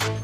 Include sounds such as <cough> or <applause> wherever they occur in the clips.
Bye.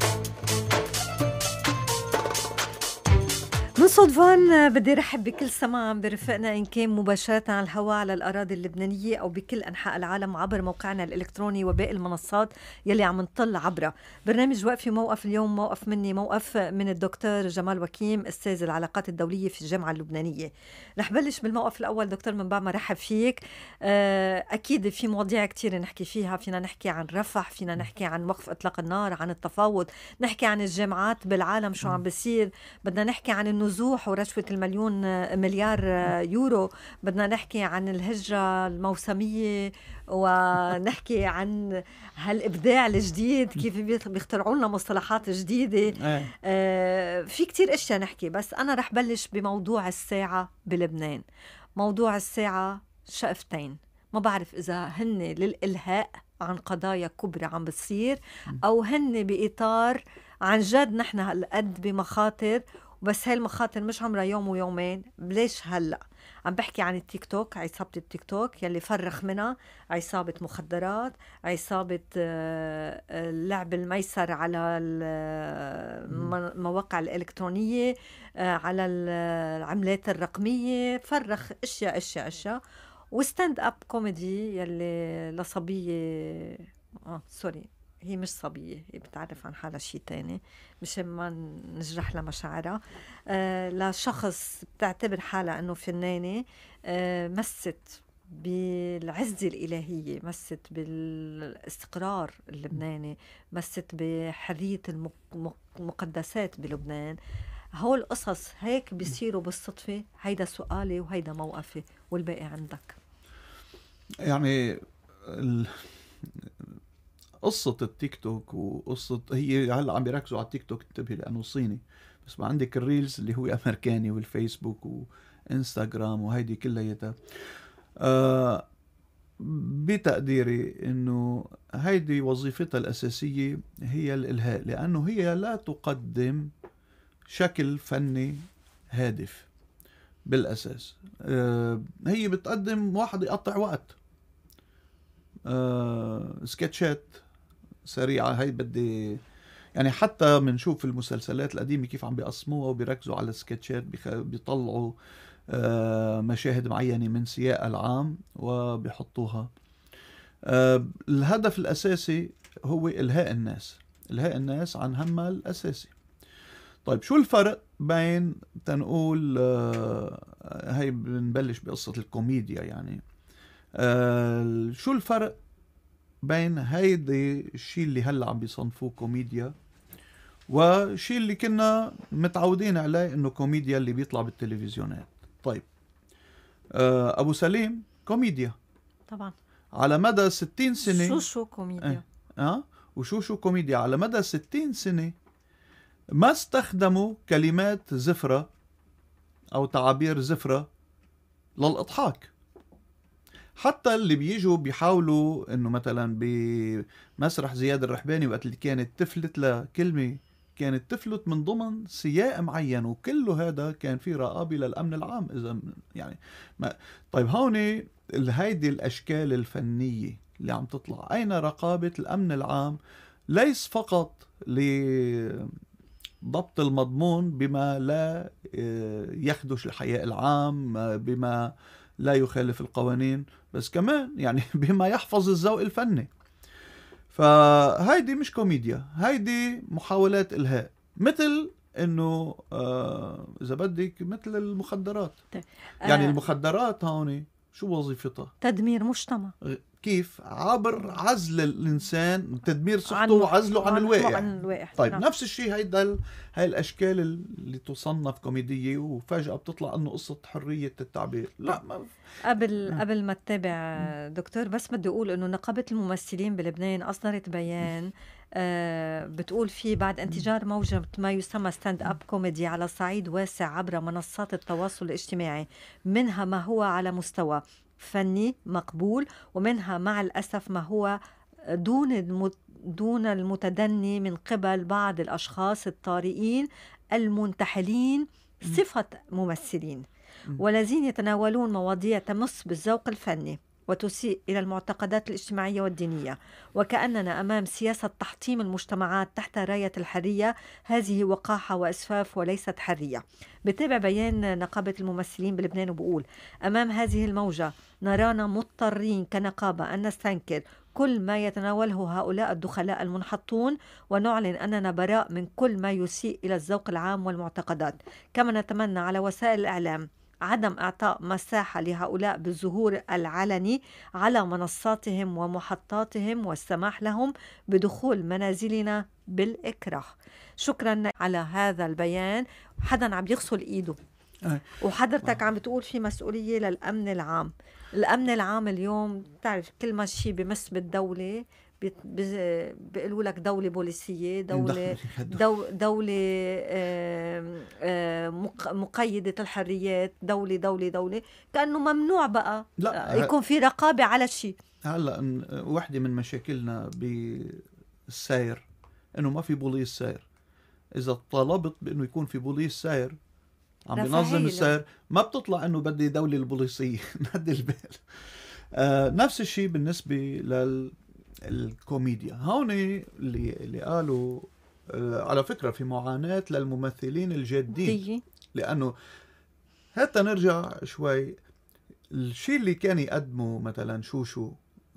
من بدي رحب بكل سماع عم برفقنا ان كان مباشره على الهواء على الاراضي اللبنانيه او بكل انحاء العالم عبر موقعنا الالكتروني وباقي المنصات يلي عم نطل عبرها برنامج وقف موقف اليوم موقف مني موقف من الدكتور جمال وكيم استاذ العلاقات الدوليه في الجامعه اللبنانيه رح بلش بالموقف الاول دكتور من بعد ما رحب فيك آه، اكيد في مواضيع كثير نحكي فيها فينا نحكي عن رفح فينا نحكي عن وقف اطلاق النار عن التفاوض نحكي عن الجامعات بالعالم شو عم بيصير بدنا نحكي عن النزول النزوح ورشوة المليون مليار يورو بدنا نحكي عن الهجرة الموسمية ونحكي عن هالإبداع الجديد كيف بيخترعوا لنا مصطلحات جديدة إيه. آه، في كتير أشياء نحكي بس أنا رح بلش بموضوع الساعة بلبنان موضوع الساعة شقفتين ما بعرف إذا هن للإلهاء عن قضايا كبرى عم بتصير أو هن بإطار عن جد نحن هالقد بمخاطر بس هاي المخاطر مش عمرها يوم ويومين ليش هلا عم بحكي عن التيك توك عصابة التيك توك يلي فرخ منها عصابة مخدرات عصابة اللعب آه، آه، الميسر على المواقع آه، الإلكترونية على العملات الرقمية فرخ أشياء أشياء أشياء وستاند أب كوميدي يلي لصبية آه سوري هي مش صبية هي بتعرف عن حالها شيء تاني مشان ما نجرح لها مشاعرها آه، لشخص بتعتبر حالها انه فنانة آه، مست بالعزة الإلهية مست بالاستقرار اللبناني مست بحرية المقدسات بلبنان هول القصص هيك بيصيروا بالصدفة هيدا سؤالي وهيدا موقفي والباقي عندك يعني ال... قصه التيك توك وقصه هي هلا عم بيركزوا على التيك توك انتبهي لانه صيني بس ما عندك الريلز اللي هو <laughs> امريكاني والفيسبوك وانستغرام وهيدي كلياتها آه بتقديري انه هيدي وظيفتها الاساسيه هي الالهاء لانه هي لا تقدم شكل فني هادف بالاساس آه هي بتقدم واحد يقطع وقت آه سكتشات سريعه هي بدي يعني حتى بنشوف المسلسلات القديمه كيف عم بيقسموها وبيركزوا على السكتشات بيطلعوا آه، مشاهد معينه من سياق العام وبيحطوها آه، الهدف الاساسي هو الهاء الناس الهاء الناس عن همها الاساسي طيب شو الفرق بين تنقول آه، هاي بنبلش بقصة الكوميديا يعني شو الفرق بين هيدي الشيء اللي هلا عم بيصنفوه كوميديا وشيء اللي كنا متعودين عليه انه كوميديا اللي بيطلع بالتلفزيونات طيب آه، ابو سليم كوميديا طبعا على مدى 60 سنه شو شو كوميديا اه, آه؟ وشو شو كوميديا على مدى 60 سنه ما استخدموا كلمات زفره او تعابير زفره للاضحاك حتى اللي بيجوا بيحاولوا انه مثلا بمسرح زياد الرحباني وقت اللي كانت تفلت لكلمه كانت تفلت من ضمن سياق معين وكله هذا كان في رقابه للامن العام اذا يعني ما طيب هون هيدي الاشكال الفنيه اللي عم تطلع اين رقابه الامن العام ليس فقط لضبط المضمون بما لا آه، يخدش الحياء العام آه، بما لا يخالف القوانين بس كمان يعني <laughs> بما يحفظ الذوق الفني فهيدي مش كوميديا هيدي محاولات الهاء مثل انه آه اذا بدك مثل المخدرات طيب. يعني آه، المخدرات هون شو وظيفتها تدمير مجتمع كيف عبر عزل الانسان تدمير صحته وعزله عن الواقع عن الواقع طيب نعم. نفس الشيء هيدا هاي الاشكال اللي تصنف كوميديه وفجاه بتطلع انه قصه حريه التعبير لا ما قبل م. نعم. قبل ما تتابع دكتور بس بدي اقول انه نقابه الممثلين بلبنان اصدرت بيان آه بتقول في بعد انتجار موجة ما يسمى ستاند اب كوميدي على صعيد واسع عبر منصات التواصل الاجتماعي منها ما هو على مستوى فني مقبول ومنها مع الأسف ما هو دون دون المتدني من قبل بعض الأشخاص الطارئين المنتحلين صفة ممثلين والذين يتناولون مواضيع تمس بالذوق الفني وتسيء إلى المعتقدات الاجتماعية والدينية وكأننا أمام سياسة تحطيم المجتمعات تحت راية الحرية هذه وقاحة وإسفاف وليست حرية بتابع بيان نقابة الممثلين بلبنان وبقول أمام هذه الموجة نرانا مضطرين كنقابة أن نستنكر كل ما يتناوله هؤلاء الدخلاء المنحطون ونعلن أننا براء من كل ما يسيء إلى الذوق العام والمعتقدات كما نتمنى على وسائل الإعلام عدم اعطاء مساحه لهؤلاء بالظهور العلني على منصاتهم ومحطاتهم والسماح لهم بدخول منازلنا بالاكراه شكرا على هذا البيان حدا عم يغسل ايده وحضرتك آه. عم بتقول في مسؤوليه للامن العام الامن العام اليوم بتعرف كل ما شيء بمس بالدوله بيقولوا لك دوله بوليسيه دوله دوله مقيده الحريات دوله دوله دوله كانه ممنوع بقى لا يكون في رقابه على شيء هلا وحده من مشاكلنا بالسير انه ما في بوليس سير اذا طالبت بانه يكون في بوليس سير عم بينظم السير ما بتطلع انه بدي دوله البوليسيه نهدي <laughs> البال آه نفس الشيء بالنسبه لل الكوميديا هون اللي اللي قالوا آه، على فكره في معاناه للممثلين الجادين لانه حتى نرجع شوي الشيء اللي كان يقدمه مثلا شوشو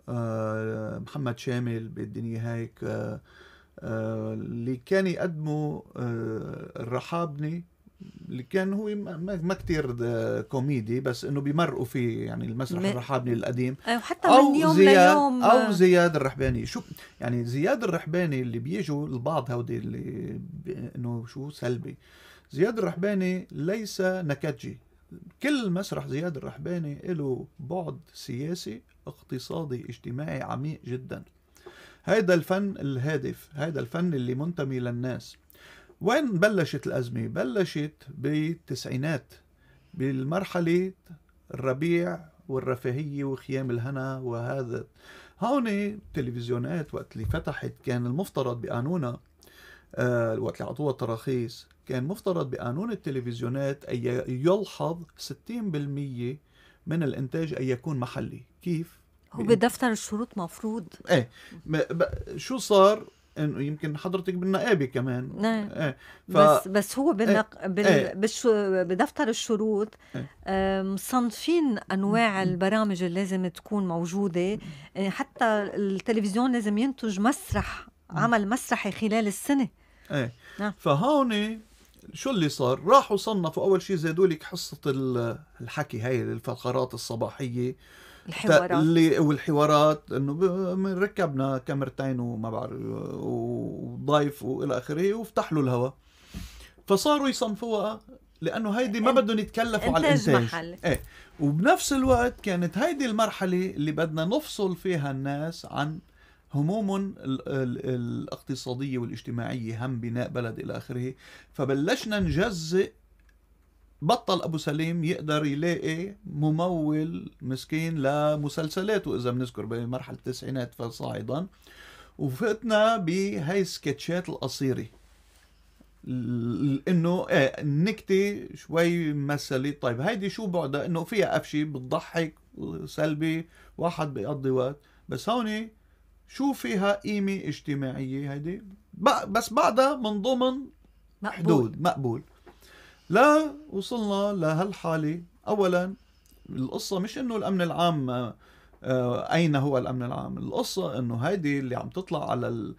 آه، محمد شامل بالدنيا هيك آه، اللي كان يقدمه الرحابني اللي كان هو ما كتير كوميدي بس انه بيمرقوا فيه يعني المسرح م... الرحابني القديم أو حتى من أو يوم زياد ليوم او زياد الرحباني شو يعني زياد الرحباني اللي بيجوا البعض هودي اللي انه شو سلبي زياد الرحباني ليس نكتجي كل مسرح زياد الرحباني له بعد سياسي اقتصادي اجتماعي عميق جدا هيدا الفن الهادف هيدا الفن اللي منتمي للناس وين بلشت الأزمة؟ بلشت بالتسعينات بالمرحلة الربيع والرفاهية وخيام الهنا وهذا هون التلفزيونات وقت اللي فتحت كان المفترض بقانونها آه وقت اللي عطوها التراخيص كان مفترض بقانون التلفزيونات أن يلحظ 60% من الإنتاج أن يكون محلي كيف؟ هو بدفتر الشروط مفروض ايه شو صار انه يمكن حضرتك بالنقابه كمان نعم ايه. ف... بس بس هو بالنق... ايه. بال... ايه. بالش... بدفتر الشروط ايه. مصنفين انواع البرامج اللي لازم تكون موجوده إيه، حتى التلفزيون لازم ينتج مسرح عمل مسرحي خلال السنه ايه نعم. فهون شو اللي صار؟ راحوا صنفوا اول شيء زادوا لك حصه الحكي هاي الفقرات الصباحيه الحوارات اللي والحوارات انه ركبنا كاميرتين وما بعرف وضيف والى اخره وفتح له الهواء فصاروا يصنفوها لانه هيدي ما بدهم يتكلفوا على الانتاج محل. ايه وبنفس الوقت كانت هيدي المرحله اللي بدنا نفصل فيها الناس عن هموم الاقتصادية والاجتماعية هم بناء بلد إلى آخره فبلشنا نجزئ بطل ابو سليم يقدر يلاقي ممول مسكين لمسلسلاته اذا بنذكر بمرحله التسعينات فصاعدا وفتنا بهي السكتشات القصيره انه ايه النكته شوي مثلت طيب هيدي شو بعدها انه فيها قفشه بتضحك سلبي واحد بيقضي وقت بس هون شو فيها قيمه اجتماعيه هيدي بس بعدها من ضمن مقبول. حدود مقبول لا وصلنا لهالحالة أولا القصة مش إنه الأمن العام آه، آه، أين هو الأمن العام القصة إنه هيدي اللي عم تطلع على ال...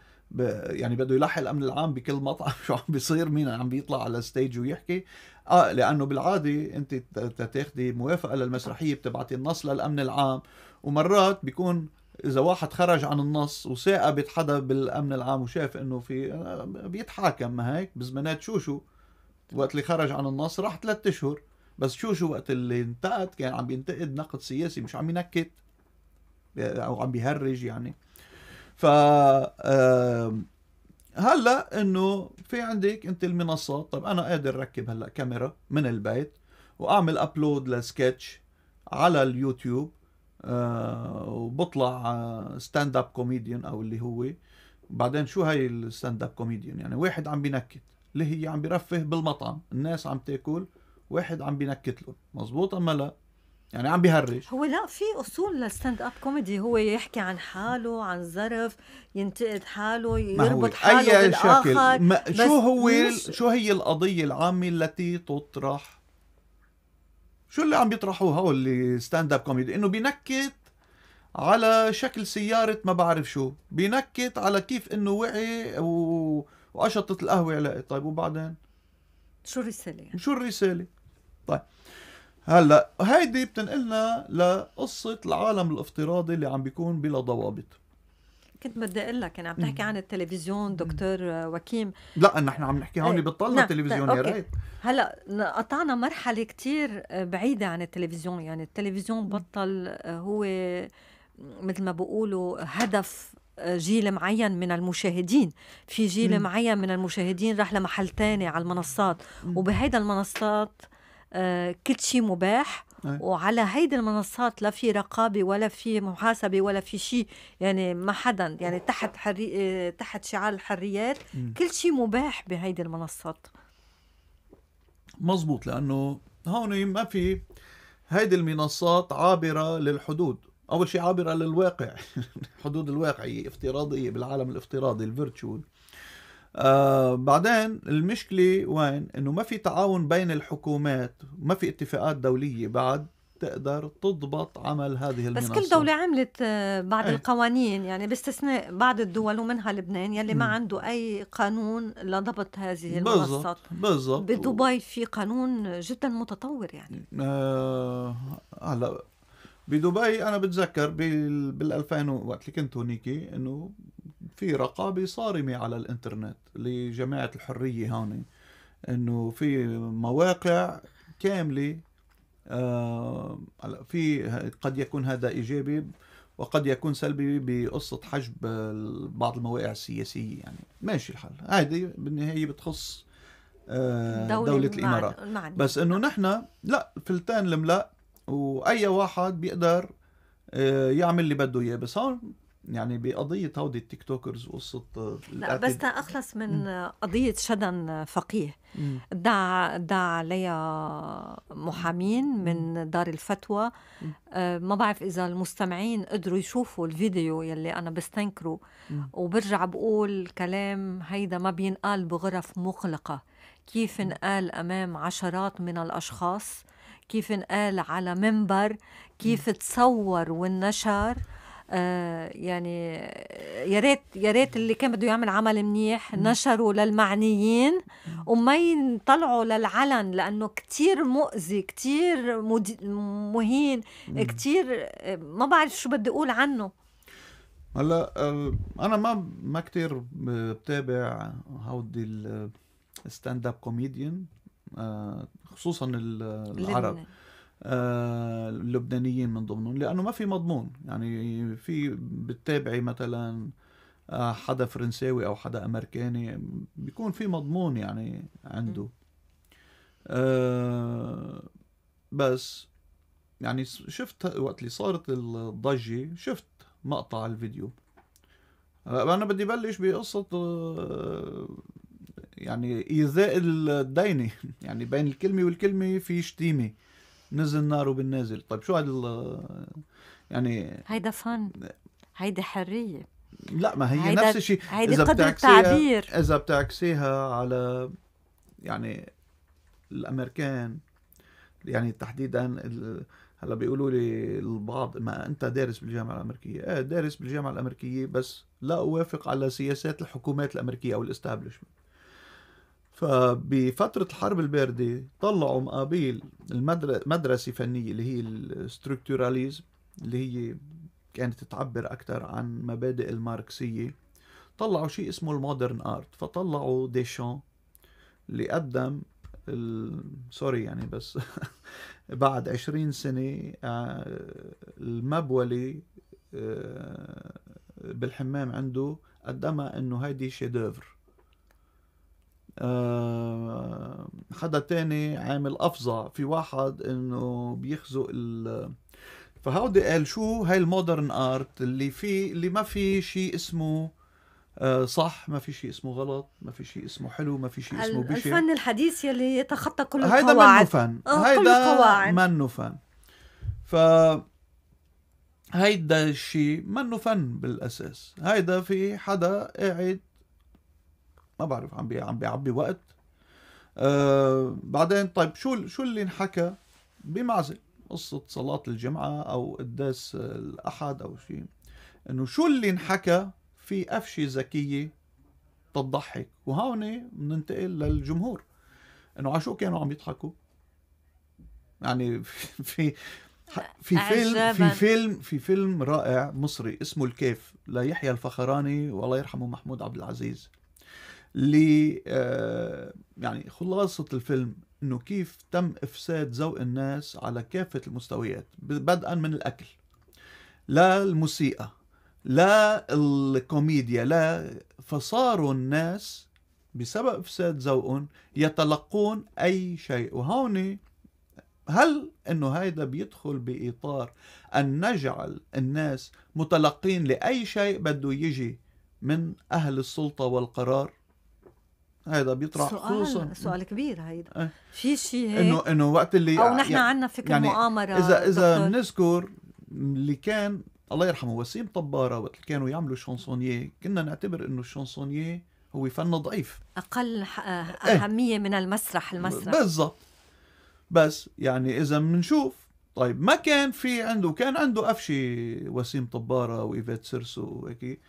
يعني بده يلحق الامن العام بكل مطعم <laughs> شو عم بيصير مين عم بيطلع على الستيج ويحكي اه لانه بالعاده انت تتاخدي موافقه للمسرحيه بتبعتي النص للامن العام ومرات بيكون اذا واحد خرج عن النص وثاقبت حدا بالامن العام وشاف انه في آه، بيتحاكم هيك بزمانات شو وقت اللي خرج عن النص راح ثلاث اشهر بس شو شو وقت اللي انتقد كان عم بينتقد نقد سياسي مش عم ينكت او عم بيهرج يعني ف هلا انه في عندك انت المنصات طب انا قادر ركب هلا كاميرا من البيت واعمل ابلود لسكتش على اليوتيوب آه وبطلع ستاند اب كوميديان او اللي هو بعدين شو هاي الستاند اب كوميديان يعني واحد عم بينكت اللي هي عم برفه بالمطعم الناس عم تاكل واحد عم بينكت لهم مزبوط اما لا يعني عم بيهرج هو لا في اصول للستاند اب كوميدي هو يحكي عن حاله عن ظرف ينتقد حاله يربط حاله أي بالاخر شكل. ما شو هو مش... شو هي القضيه العامه التي تطرح شو اللي عم بيطرحوه هو اللي ستاند اب كوميدي انه بينكت على شكل سياره ما بعرف شو بينكت على كيف انه وعي و وقشطت القهوه علاقي طيب وبعدين شو الرساله يعني؟ شو الرساله طيب هلا هيدي بتنقلنا لقصه العالم الافتراضي اللي عم بيكون بلا ضوابط كنت بدي اقول لك انا يعني عم تحكي عن التلفزيون دكتور وكيم لا نحن عم نحكي هون إيه، بطلنا نعم، تلفزيون يا ريت هلا قطعنا مرحله كتير بعيده عن التلفزيون يعني التلفزيون بطل هو مثل ما بقولوا هدف جيل معين من المشاهدين في جيل م. معين من المشاهدين راح لمحل تاني على المنصات وبهيدا المنصات آه، كل شيء مباح وعلى هيدي المنصات لا في رقابه ولا في محاسبه ولا في شيء يعني ما حدا يعني تحت حري... آه، تحت شعار الحريات كل شيء مباح بهيدي المنصات مزبوط لانه هون ما في هيدي المنصات عابره للحدود اول شيء عابره للواقع <laughs> حدود الواقعيه افتراضيه بالعالم الافتراضي الفيرتشوال آه بعدين المشكله وين انه ما في تعاون بين الحكومات ما في اتفاقات دوليه بعد تقدر تضبط عمل هذه المنصة بس كل دولة عملت آه، بعض ايه؟ القوانين يعني باستثناء بعض الدول ومنها لبنان يلي ما عنده أي قانون لضبط هذه المنصات بالضبط بدبي في قانون جدا متطور يعني آه، هلا آه بدبي انا بتذكر بال 2000 وقت اللي كنت هنيك انه في رقابه صارمه على الانترنت لجماعه الحريه هون انه في مواقع كامله آه في قد يكون هذا ايجابي وقد يكون سلبي بقصه حجب بعض المواقع السياسيه يعني ماشي الحال هذه بالنهايه بتخص آه، دولة, دولة الامارات بس انه نحن لا فلتان الملا واي واحد بيقدر آه، يعمل اللي بده اياه بس هون يعني بقضية هودي التيك توكرز وقصة آه، لا بس تأخلص من م. قضية شدن فقيه دعا دعا عليها محامين من دار الفتوى آه ما بعرف إذا المستمعين قدروا يشوفوا الفيديو يلي أنا بستنكره م. وبرجع بقول كلام هيدا ما بينقال بغرف مغلقة كيف انقال أمام عشرات من الأشخاص كيف انقال على منبر كيف تصور وانشر آه، يعني يا ريت يا ريت اللي كان بده يعمل عمل منيح نشره للمعنيين وما يطلعوا للعلن لانه كتير مؤذي كتير مهين كتير ما بعرف شو بدي اقول عنه هلا آه، انا ما ما كثير بتابع هودي الستاند اب كوميديان آه، خصوصا العرب اللبنانيين آه، من ضمنهم لانه ما في مضمون يعني في بتتابعي مثلا آه، حدا فرنساوي او حدا امريكاني بيكون في مضمون يعني عنده بس يعني شفت وقت اللي صارت الضجه شفت مقطع الفيديو انا بدي بلش بقصه يعني إيذاء الديني <laughs> يعني بين الكلمة والكلمة في شتيمة نزل نار وبالنازل طيب شو هال يعني هيدا فن هيدا حرية لا ما هي نفس الشيء هيدا قدر التعبير إذا بتعكسيها على يعني الأمريكان يعني تحديدا هلا بيقولوا لي البعض ما انت دارس بالجامعه الامريكيه، ايه دارس بالجامعه الامريكيه بس لا اوافق على سياسات الحكومات الامريكيه او الاستابلشمنت. فبفترة الحرب الباردة طلعوا مقابيل المدرسة فنية اللي هي الستركتوراليزم اللي هي كانت تعبر أكثر عن مبادئ الماركسية طلعوا شيء اسمه المودرن ارت فطلعوا ديشان اللي قدم ال... سوري يعني بس <laughs> بعد عشرين سنة آه، المبولي آه، بالحمام عنده قدمها انه هيدي شيدوفر آه، حدا تاني عامل أفظع في واحد إنه بيخزق ال فهودي قال شو هاي المودرن ارت اللي في اللي ما في شيء اسمه آه، صح ما في شيء اسمه غلط ما في شيء اسمه حلو ما في شيء اسمه بشع الفن الحديث يلي يتخطى كل القواعد هيدا منه فن آه، هيدا منه فن ف هيدا الشيء منه فن بالاساس هيدا في حدا قاعد ما بعرف عم بي عم بيعبي وقت آه بعدين طيب شو شو اللي انحكى بمعزل قصة صلاة الجمعة أو قداس الأحد أو شيء إنه شو اللي انحكى في قفشة ذكية تضحك وهون بننتقل للجمهور إنه على شو كانوا عم يضحكوا يعني <laughs> في في فيلم في فيلم في فيلم رائع مصري اسمه الكيف ليحيى الفخراني والله يرحمه محمود عبد العزيز ل آه، يعني خلاصه الفيلم انه كيف تم افساد ذوق الناس على كافه المستويات بدءا من الاكل لا الموسيقى لا الكوميديا لا فصاروا الناس بسبب افساد ذوقهم يتلقون اي شيء وهون هل انه هيدا بيدخل باطار ان نجعل الناس متلقين لاي شيء بده يجي من اهل السلطه والقرار هيدا بيطرح سؤال خصوصا سؤال كبير هيدا أه. في شيء هيك انه انه وقت اللي او نحن يعني عندنا فكره يعني مؤامره اذا اذا بنذكر اللي كان الله يرحمه وسيم طباره وقت اللي كانوا يعملوا شونسونيه كنا نعتبر انه الشونسونيه هو فن ضعيف اقل إيه. اهميه أه. من المسرح المسرح بالضبط بس يعني اذا بنشوف طيب ما كان في عنده كان عنده قفشه وسيم طباره وايفيت سيرسو وهيك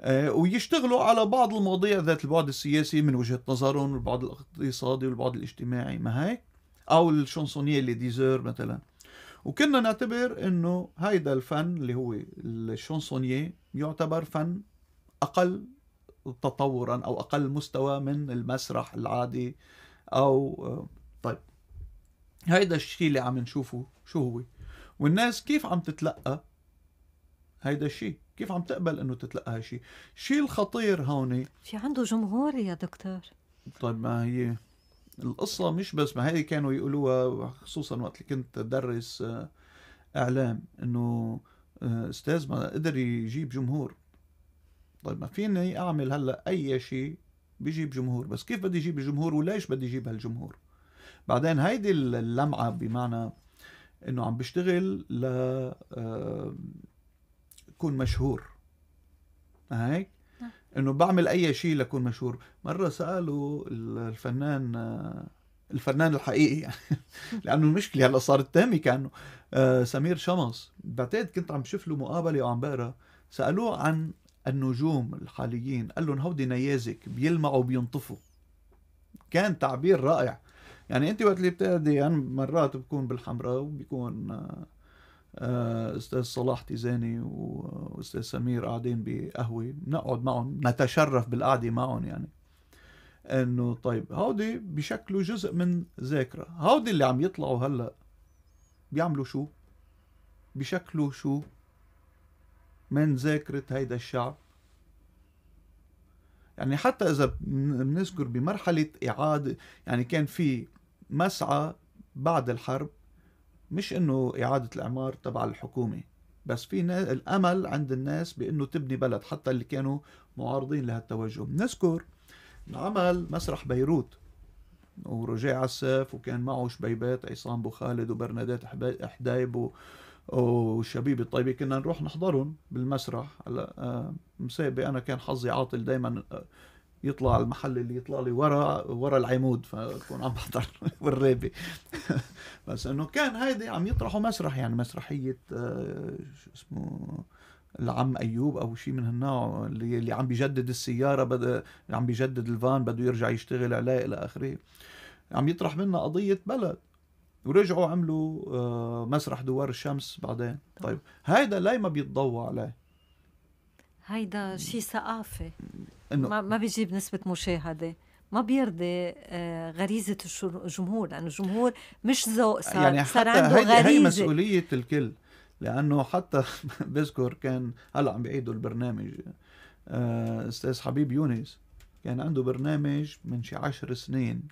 آه، ويشتغلوا على بعض المواضيع ذات البعد السياسي من وجهه نظرهم والبعد الاقتصادي والبعد الاجتماعي ما هيك او الشانسونيه اللي ديزير مثلا وكنا نعتبر انه هيدا الفن اللي هو الشانسونيه يعتبر فن اقل تطورا او اقل مستوى من المسرح العادي او آه، طيب هيدا الشيء اللي عم نشوفه شو هو والناس كيف عم تتلقى هيدا الشيء كيف عم تقبل انه تتلقى هالشيء الشيء الخطير هون في عنده جمهور يا دكتور طيب ما هي القصة مش بس ما هي كانوا يقولوها خصوصا وقت اللي كنت أدرس آه، إعلام إنه آه، أستاذ ما قدر يجيب جمهور طيب ما فيني أعمل هلا أي شيء بيجيب جمهور بس كيف بدي يجيب الجمهور وليش بدي يجيب هالجمهور بعدين هيدي اللمعة بمعنى إنه عم بشتغل ل آه، لكون مشهور ما هيك؟ نعم. انه بعمل اي شيء لكون مشهور مره سالوا الفنان الفنان الحقيقي يعني <laughs> لانه المشكله هلا صارت تهمكه كانه آه، سمير شمس بعتقد كنت عم شوف له مقابله وعم بقرا سالوه عن النجوم الحاليين قال لهم هودي نيازك بيلمعوا بينطفوا كان تعبير رائع يعني انت وقت اللي بتقعدي يعني مرات بكون بالحمراء وبيكون آه، آه، استاذ صلاح تيزاني واستاذ سمير قاعدين بقهوه بنقعد معهم نتشرف بالقعده معهم يعني انه طيب هودي بشكلوا جزء من ذاكره هودي اللي عم يطلعوا هلا بيعملوا شو بشكلوا شو من ذاكره هيدا الشعب يعني حتى اذا بنذكر بمرحله اعاده يعني كان في مسعى بعد الحرب مش انه اعاده الاعمار تبع الحكومه بس في الامل عند الناس بانه تبني بلد حتى اللي كانوا معارضين لهالتوجه بنذكر انعمل مسرح بيروت ورجع عساف وكان معه شبيبات عصام بو خالد وبرنادات حدايب وشبيب الطيبة كنا نروح نحضرهم بالمسرح هلا آه، مسابي انا كان حظي عاطل دائما آه، يطلع المحل اللي يطلع لي ورا ورا العمود فبكون عم بحضر <laughs> والرابي <laughs> بس انه كان هيدي عم يطرحوا مسرح يعني مسرحيه آه، شو اسمه العم ايوب او شيء من هالنوع اللي, اللي عم بيجدد السياره بدا عم بيجدد الفان بده يرجع يشتغل عليه الى اخره عم يطرح منا قضيه بلد ورجعوا عملوا آه، مسرح دوار الشمس بعدين طيب هيدا ليه ما بيتضوى عليه هيدا شيء ثقافي ما, ما بيجيب نسبه مشاهده ما بيرضي غريزه الجمهور لانه يعني الجمهور مش ذوق صار يعني صار عنده هي غريزه هي مسؤوليه الكل لانه حتى بذكر كان هلا عم بيعيدوا البرنامج استاذ حبيب يونس كان عنده برنامج من شي عشر سنين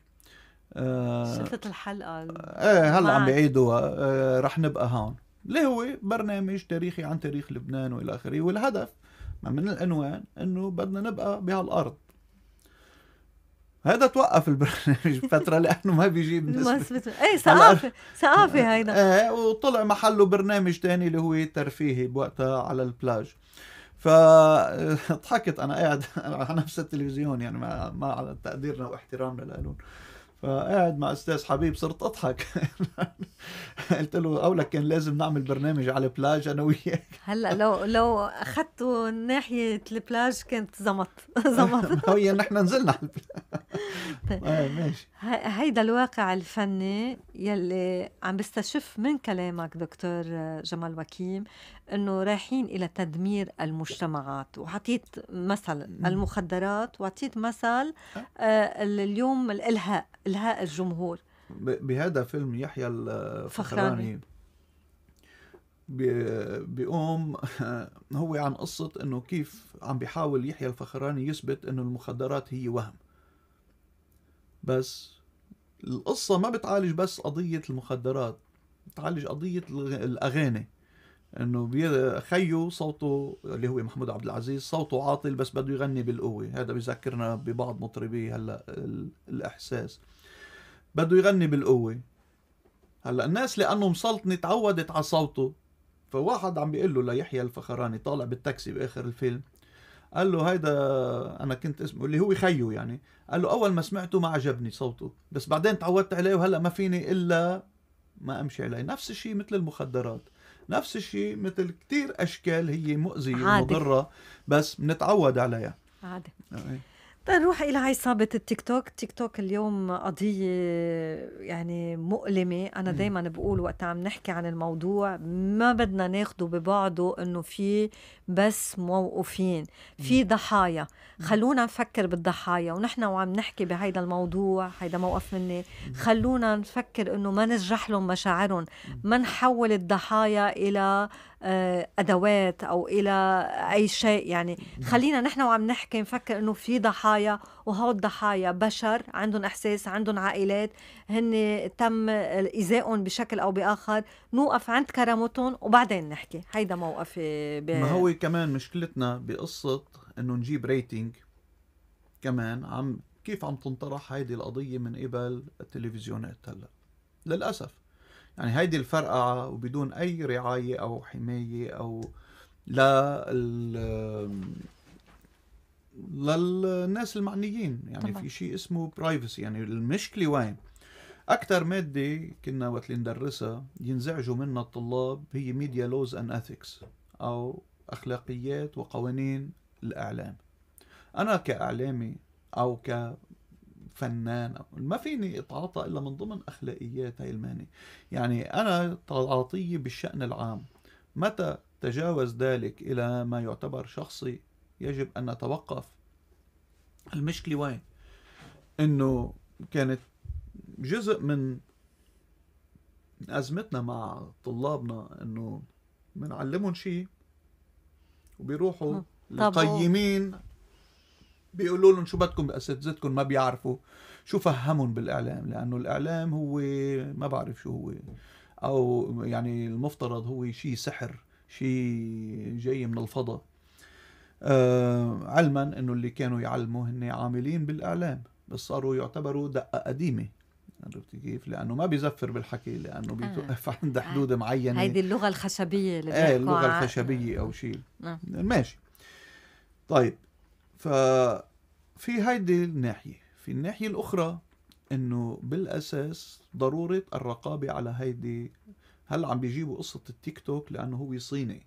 شفت الحلقه ايه هلا عم بيعيدوها رح نبقى هون اللي هو برنامج تاريخي عن تاريخ لبنان والى اخره والهدف من العنوان انه بدنا نبقى بهالارض هذا توقف البرنامج <laughs> فتره لانه ما بيجيب نسبه اي ثقافه ثقافه هيدا ايه وطلع محله برنامج تاني اللي هو ترفيهي بوقتها على البلاج فضحكت <laughs> انا قاعد <laughs> على نفس التلفزيون يعني ما, ما على تقديرنا واحترامنا لهم فقاعد مع استاذ حبيب صرت اضحك <laughs> قلت له اولا كان لازم نعمل برنامج على البلاج انا وياك <laughs> هلا لو لو اخذتوا ناحيه البلاج كانت زمط <laughs> زمط هي نحن نزلنا على البلاج آه، ماشي هيدا الواقع الفني يلي عم بستشف من كلامك دكتور جمال وكيم انه رايحين الى تدمير المجتمعات وعطيت مثل المخدرات وعطيت مثل آه. آه، اليوم الالهاء الهاء الجمهور بهذا فيلم يحيى الفخراني بيقوم <laughs> هو عن قصة انه كيف عم بيحاول يحيى الفخراني يثبت انه المخدرات هي وهم بس القصة ما بتعالج بس قضية المخدرات بتعالج قضية الأغاني انه خيو صوته اللي هو محمود عبد العزيز صوته عاطل بس بده يغني بالقوه هذا بيذكرنا ببعض مطربي هلا الاحساس بده يغني بالقوة هلا الناس لأنه مسلطنة تعودت على صوته فواحد عم بيقول له ليحيى الفخراني طالع بالتاكسي بآخر الفيلم قال له هيدا انا كنت اسمه اللي هو خيو يعني قال له اول ما سمعته ما عجبني صوته بس بعدين تعودت عليه وهلا ما فيني الا ما امشي عليه نفس الشيء مثل المخدرات نفس الشيء مثل كتير اشكال هي مؤذيه ومضره بس بنتعود عليها عادي نروح إلى عصابة التيك توك التيك توك اليوم قضية يعني مؤلمة أنا دايما بقول وقت عم نحكي عن الموضوع ما بدنا ناخده ببعضه أنه في بس موقوفين في ضحايا خلونا نفكر بالضحايا ونحن وعم نحكي بهيدا الموضوع هيدا موقف مني خلونا نفكر أنه ما نجرح لهم مشاعرهم ما نحول الضحايا إلى آه، ادوات او الى اي شيء يعني خلينا نحن وعم نحكي نفكر انه في ضحايا وهول الضحايا بشر عندهم احساس عندهم عائلات هن تم ايذائهم بشكل او باخر نوقف عند كرامتهم وبعدين نحكي هيدا موقفي ب... ما هو كمان مشكلتنا بقصه انه نجيب ريتنج كمان عم كيف عم تنطرح هيدي القضيه من قبل التلفزيونات هلا للاسف يعني هيدي الفرقة وبدون أي رعاية أو حماية أو لا للناس المعنيين يعني طبعا. في شيء اسمه برايفسي يعني المشكله وين اكثر ماده كنا وقت اللي ندرسها ينزعجوا منها الطلاب هي ميديا لوز ان اثكس او اخلاقيات وقوانين الاعلام انا كاعلامي او ك فنان ما فيني اتعاطى الا من ضمن اخلاقيات هاي المهنه يعني انا تعاطيي بالشان العام متى تجاوز ذلك الى ما يعتبر شخصي يجب ان نتوقف المشكله وين انه كانت جزء من ازمتنا مع طلابنا انه بنعلمهم شيء وبيروحوا القيمين بيقولوا لهم شو بدكم باساتذتكم ما بيعرفوا شو فهمهم بالاعلام لانه الاعلام هو ما بعرف شو هو او يعني المفترض هو شيء سحر شيء جاي من الفضاء آه علما انه اللي كانوا يعلموا هن عاملين بالاعلام بس صاروا يعتبروا دقه قديمه عرفتي كيف؟ لانه ما بيزفر بالحكي لانه بيتوقف آه. <laughs> عند آه. حدود آه. معينه هيدي اللغه الخشبيه اللي ايه اللغه الخشبيه او شيء آه. ماشي طيب ففي هيدي الناحية في الناحية الأخرى انه بالاساس ضروره الرقابه على هيدي هلا عم بيجيبوا قصه التيك توك لانه هو صيني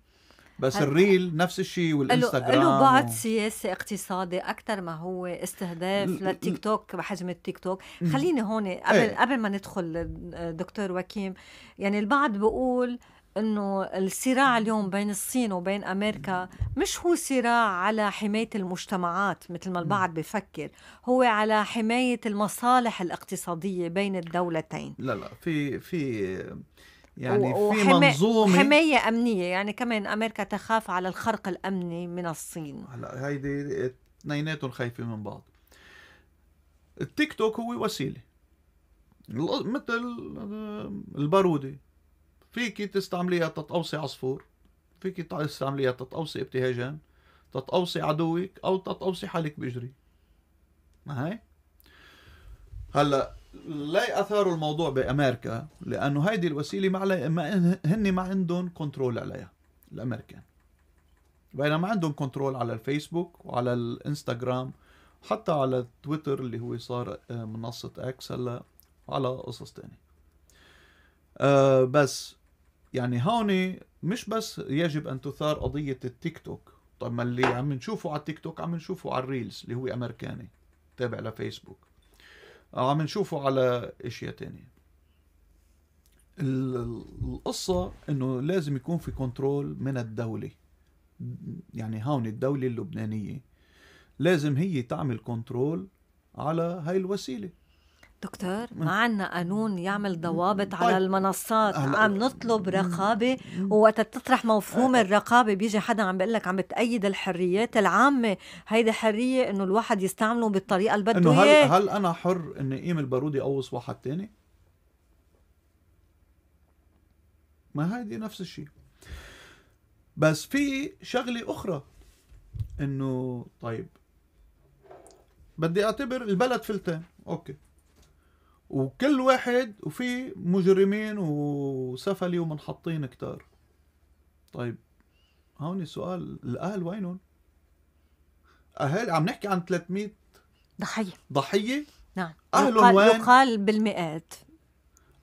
بس الريل نفس الشيء والانستغرام له بعد سياسي اقتصادي اكثر ما هو استهداف للتيك توك بحجم التيك توك خليني هون قبل إيه. قبل ما ندخل دكتور وكيم يعني البعض بقول انه الصراع اليوم بين الصين وبين امريكا مش هو صراع على حمايه المجتمعات مثل ما البعض بفكر هو على حمايه المصالح الاقتصاديه بين الدولتين لا لا في في يعني في منظومه حمايه امنيه يعني كمان امريكا تخاف على الخرق الامني من الصين هلا هيدي اثنيناتهم خايفين من بعض التيك توك هو وسيله مثل آه، الباروده فيك تستعمليها تتقوصي عصفور فيك تستعمليها تتقوصي ابتهاجان تتقوصي عدوك او تتقوصي حالك بجري ما هي هلا لا اثاروا الموضوع بامريكا لانه هيدي الوسيله ما علي ما هن ما عندهم كنترول عليها الامريكان بينما عندهم كنترول على الفيسبوك وعلى الانستغرام حتى على تويتر اللي هو صار آه، منصه اكس هلا وعلى قصص تانية أه بس يعني هون مش بس يجب ان تثار قضيه التيك توك طب ما اللي عم نشوفه على التيك توك عم نشوفه على الريلز اللي هو امريكاني تابع لفيسبوك عم نشوفه على اشياء تانية القصة انه لازم يكون في كنترول من الدولة يعني هون الدولة اللبنانية لازم هي تعمل كنترول على هاي الوسيلة دكتور ما نعم. عندنا قانون يعمل ضوابط على طيب. المنصات عم نطلب رقابه ووقت تطرح مفهوم آه. الرقابه بيجي حدا عم بيقول لك عم بتأيد الحريات العامه هيدي حريه انه الواحد يستعمله بالطريقه اللي بده اياها هل هل انا حر اني قيم البارودي اقوص واحد تاني ما هيدي نفس الشيء بس في شغله اخرى انه طيب بدي اعتبر البلد فلتان اوكي وكل واحد وفي مجرمين وسفلي ومنحطين كتار طيب هون السؤال الاهل وينهم؟ اهل عم نحكي عن 300 ضحيه ضحيه نعم اهلهم وين؟ يقال بالمئات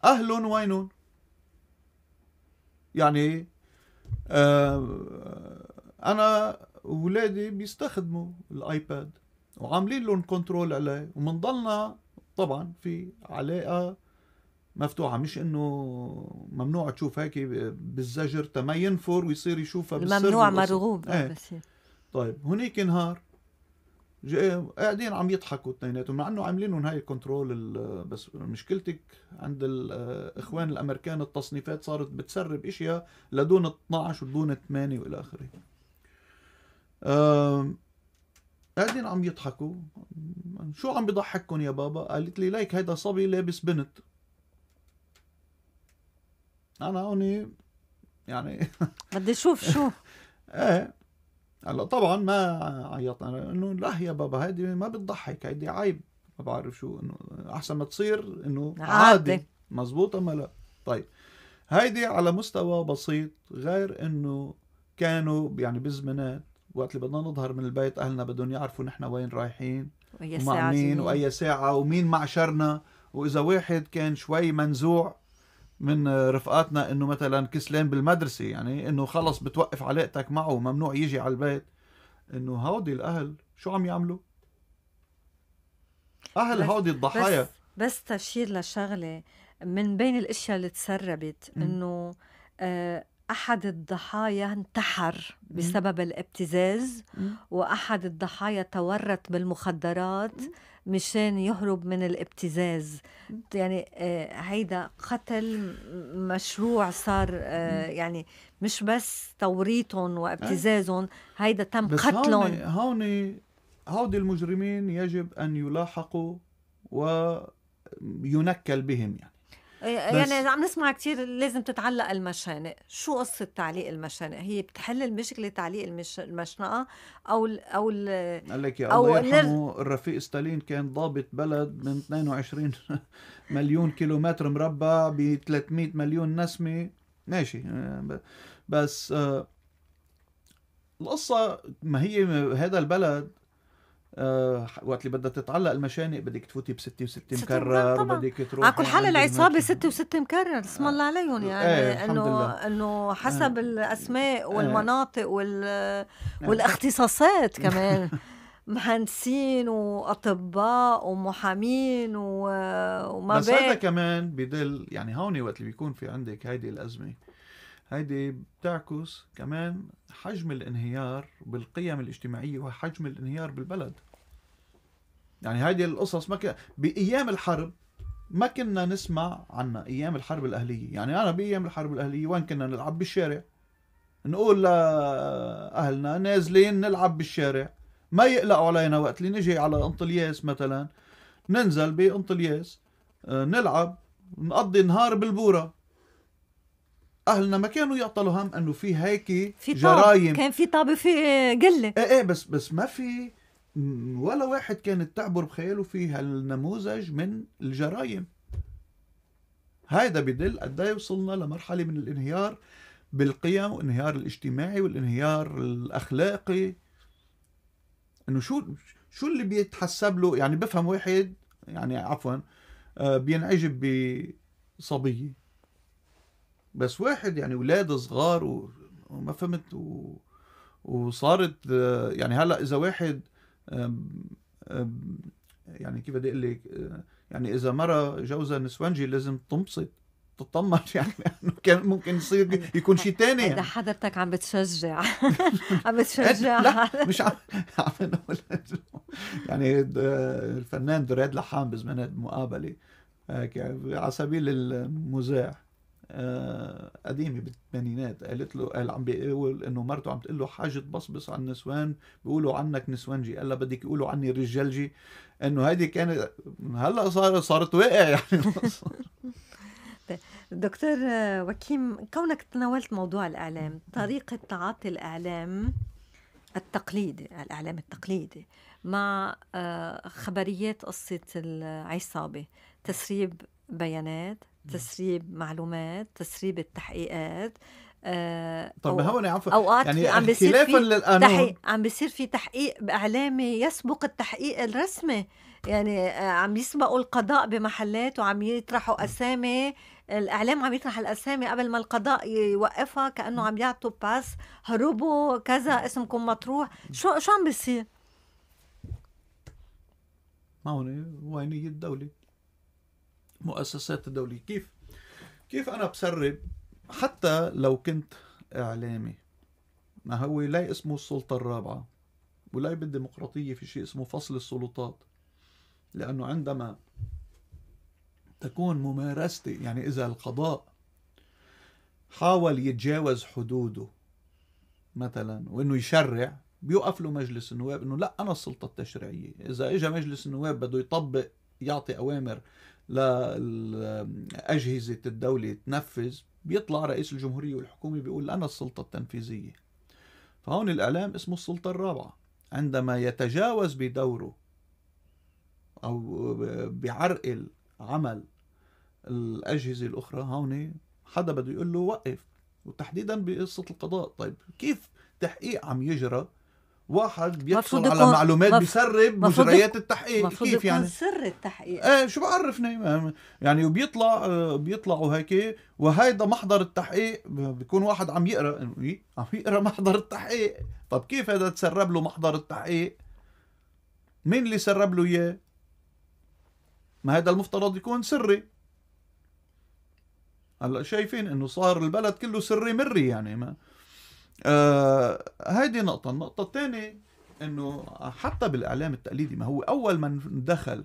اهلهم وينهم؟ يعني آه انا اولادي بيستخدموا الايباد وعاملين لهم كنترول عليه ومنضلنا طبعا في علاقه مفتوحه مش انه ممنوع تشوف هيك بالزجر تما ينفر ويصير يشوفها بالسر ممنوع مرغوب آه، ايه. بس طيب هنيك نهار قاعدين عم يضحكوا اثنيناتهم مع انه عاملينهم هاي الكنترول بس مشكلتك عند الاخوان الامريكان التصنيفات صارت بتسرب اشياء لدون 12 ودون 8 والى اخره قاعدين عم يضحكوا شو عم بضحككم يا بابا قالت لي ليك هيدا صبي لابس بنت انا هوني يعني <laughs> بدي اشوف شو ايه هلا طبعا ما عيط انا انه لا يا بابا هيدي ما بتضحك هيدي عيب ما بعرف شو انه احسن ما تصير انه عادي, عادي. مزبوط اما لا طيب هيدي على مستوى بسيط غير انه كانوا يعني بالزمانات وقت اللي بدنا نظهر من البيت اهلنا بدهم يعرفوا نحن وين رايحين وأي ومع ساعة مين واي ساعه ومين معشرنا واذا واحد كان شوي منزوع من رفقاتنا انه مثلا كسلان بالمدرسه يعني انه خلص بتوقف علاقتك معه ممنوع يجي على البيت انه هودي الاهل شو عم يعملوا؟ اهل هودي الضحايا بس, بس تشير لشغله من بين الاشياء اللي تسربت انه آه أحد الضحايا انتحر بسبب الابتزاز وأحد الضحايا تورط بالمخدرات مشان يهرب من الابتزاز يعني آه هيدا قتل مشروع صار آه يعني مش بس توريطهم وابتزازهم هيدا تم بس قتلهم هون هودي المجرمين يجب أن يلاحقوا وينكل بهم يعني يعني عم نسمع كثير لازم تتعلق المشانق شو قصه تعليق المشانق هي بتحل المشكله تعليق المش... المشنقه او ال او ال قال لك يا الله يرحمه الرفيق ستالين كان ضابط بلد من 22 <laughs> مليون كيلومتر مربع ب 300 مليون نسمه ماشي بس آه، القصه ما هي هذا البلد آه وقت اللي بدها تتعلق المشانق بدك تفوتي ب و6 مكرر وبدك تروحي على كل حال العصابه و6 مكرر اسم آه. الله عليهم يعني إيه، انه آه انه حسب آه الاسماء آه. والمناطق وال آه. والاختصاصات <laughs> كمان مهندسين واطباء ومحامين وما بس هذا كمان بدل يعني هون وقت اللي بيكون في عندك هيدي الازمه هيدي بتعكس كمان حجم الانهيار بالقيم الاجتماعية وحجم الانهيار بالبلد يعني هيدي القصص ما ك... بأيام الحرب ما كنا نسمع عنا أيام الحرب الأهلية يعني أنا بأيام الحرب الأهلية وين كنا نلعب بالشارع نقول لأهلنا نازلين نلعب بالشارع ما يقلقوا علينا وقت اللي نجي على انطلياس مثلا ننزل بانطلياس آه، نلعب نقضي نهار بالبوره اهلنا ما كانوا يعطلوا هم انه في هيك جرايم كان في طابه في قله ايه ايه بس بس ما في ولا واحد كانت تعبر بخياله في هالنموذج من الجرايم هيدا بدل قد إيه وصلنا لمرحله من الانهيار بالقيم والانهيار الاجتماعي والانهيار الاخلاقي انه شو شو اللي بيتحسب له يعني بفهم واحد يعني عفوا آه، بينعجب بصبيه بس واحد يعني ولاد صغار وما فهمت و... وصارت يعني هلا اذا واحد يعني كيف بدي اقول لك آه، يعني اذا مرة جوزها نسوانجي لازم تنبسط تطمر <laughs> يعني انه كان ممكن يصير يكون شيء ثاني يعني. حضرتك عم بتشجع <laughs> عم بتشجع إيه، لا مش عم <laughs> عم يعني آه، الفنان دريد لحام بزمان مقابله هيك على سبيل المزاح آه، قديمه بالثمانينات قالت له قال عم بيقول انه مرته عم تقول له حاجه تبصبص على النسوان بيقولوا عنك نسوانجي قال لها بدك يقولوا عني رجالجي انه هيدي كانت هلا صار صارت واقع يعني <laughs> دكتور وكيم كونك تناولت موضوع الاعلام طريقه تعاطي الاعلام التقليدي الاعلام التقليدي مع آه، خبريات قصه العصابه تسريب بيانات تسريب معلومات تسريب التحقيقات آه طب هون عفوا اوقات يعني عم بيصير في للقانون عم بيصير في تحقيق اعلامي يسبق التحقيق الرسمي يعني آه، عم يسبقوا القضاء بمحلات وعم يطرحوا اسامي الاعلام عم يطرح الاسامي قبل ما القضاء يوقفها كانه عم يعطوا باس هربوا كذا اسمكم مطروح شو شو عم بيصير؟ ما هون وينية الدولة مؤسسات الدولية كيف؟ كيف أنا بسرب حتى لو كنت إعلامي ما هو لا اسمه السلطة الرابعة ولا بالديمقراطية في شيء اسمه فصل السلطات لأنه عندما تكون ممارستي يعني إذا القضاء حاول يتجاوز حدوده مثلا وانه يشرع بيوقف له مجلس النواب انه لا انا السلطه التشريعيه، اذا إجا مجلس النواب بده يطبق يعطي اوامر لأجهزة الدولة تنفذ بيطلع رئيس الجمهورية والحكومة بيقول أنا السلطة التنفيذية فهون الإعلام اسمه السلطة الرابعة عندما يتجاوز بدوره أو بعرقل عمل الأجهزة الأخرى هون حدا بده يقول له وقف وتحديدا بقصة القضاء طيب كيف تحقيق عم يجرى واحد بيحصل على معلومات بيسرب مجريات التحقيق كيف يعني سر التحقيق ايه شو بعرفني يعني وبيطلع بيطلعوا هيك وهيدا محضر التحقيق بيكون واحد عم يقرا إيه، عم يقرا محضر التحقيق طب كيف هذا تسرب له محضر التحقيق مين اللي سرب له اياه ما هذا المفترض يكون سري هلا شايفين انه صار البلد كله سري مري يعني ما آه هيدي نقطه النقطه الثانيه انه حتى بالاعلام التقليدي ما هو اول من دخل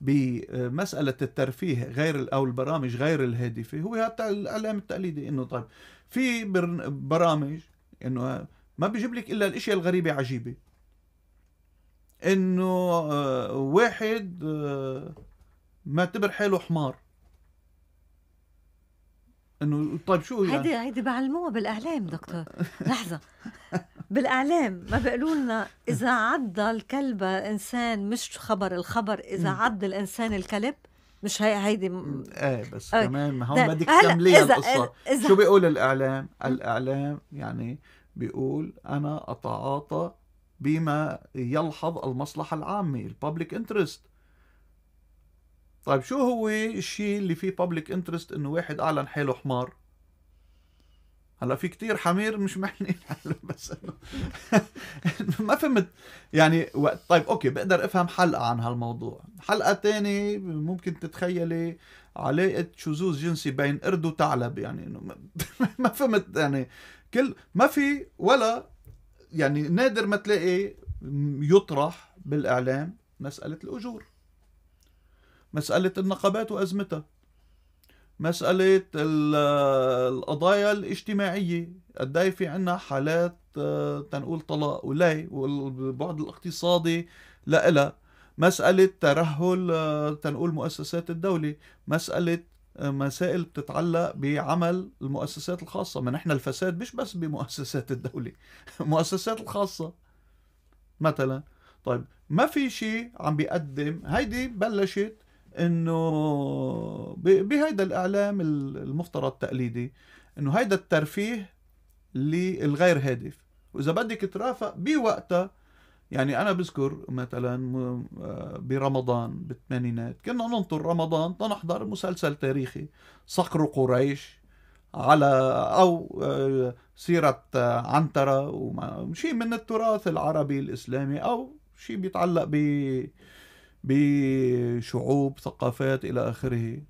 بمسألة الترفيه غير أو البرامج غير الهادفة هو حتى الإعلام التقليدي إنه طيب في برامج إنه ما بيجيب لك إلا الأشياء الغريبة عجيبة إنه آه، واحد آه، معتبر حاله حمار انه طيب شو يعني؟ هيدي هيدي بعلموها بالاعلام دكتور لحظه بالاعلام ما بيقولوا لنا اذا عض الكلب انسان مش خبر الخبر اذا عض الانسان الكلب مش هي هيدي م... ايه بس آه. كمان هون بدك تكمليها القصه إذا... شو بيقول الاعلام؟ الاعلام يعني بيقول انا اتعاطى بما يلحظ المصلحه العامه الببليك انترست طيب شو هو الشيء اللي فيه بابليك انترست انه واحد اعلن حاله حمار هلا في كتير حمير مش معنين بس انه ما فهمت يعني طيب اوكي بقدر افهم حلقه عن هالموضوع حلقه تانية ممكن تتخيلي علاقه شذوذ جنسي بين قرد وثعلب يعني انه ما <laughs> فهمت يعني كل ما في ولا يعني نادر ما تلاقي يطرح بالاعلام مساله الاجور مسألة النقابات وأزمتها مسألة القضايا الاجتماعية قد في عنا حالات آه، تنقول طلاق ولاي والبعد الاقتصادي لإلها مسألة ترهل آه، تنقول مؤسسات الدولة مسألة آه، مسائل بتتعلق بعمل المؤسسات الخاصة ما نحن الفساد مش بس بمؤسسات الدولة <laughs> مؤسسات الخاصة مثلا طيب ما في شيء عم بيقدم هيدي بلشت انه بهيدا الاعلام المفترض تقليدي انه هيدا الترفيه للغير هادف واذا بدك ترافق بوقتها يعني انا بذكر مثلا آه، برمضان بالثمانينات كنا ننطر رمضان لنحضر مسلسل تاريخي صقر قريش على او آه، سيره عنتره وشيء من التراث العربي الاسلامي او شيء بيتعلق ب بشعوب ثقافات إلى آخره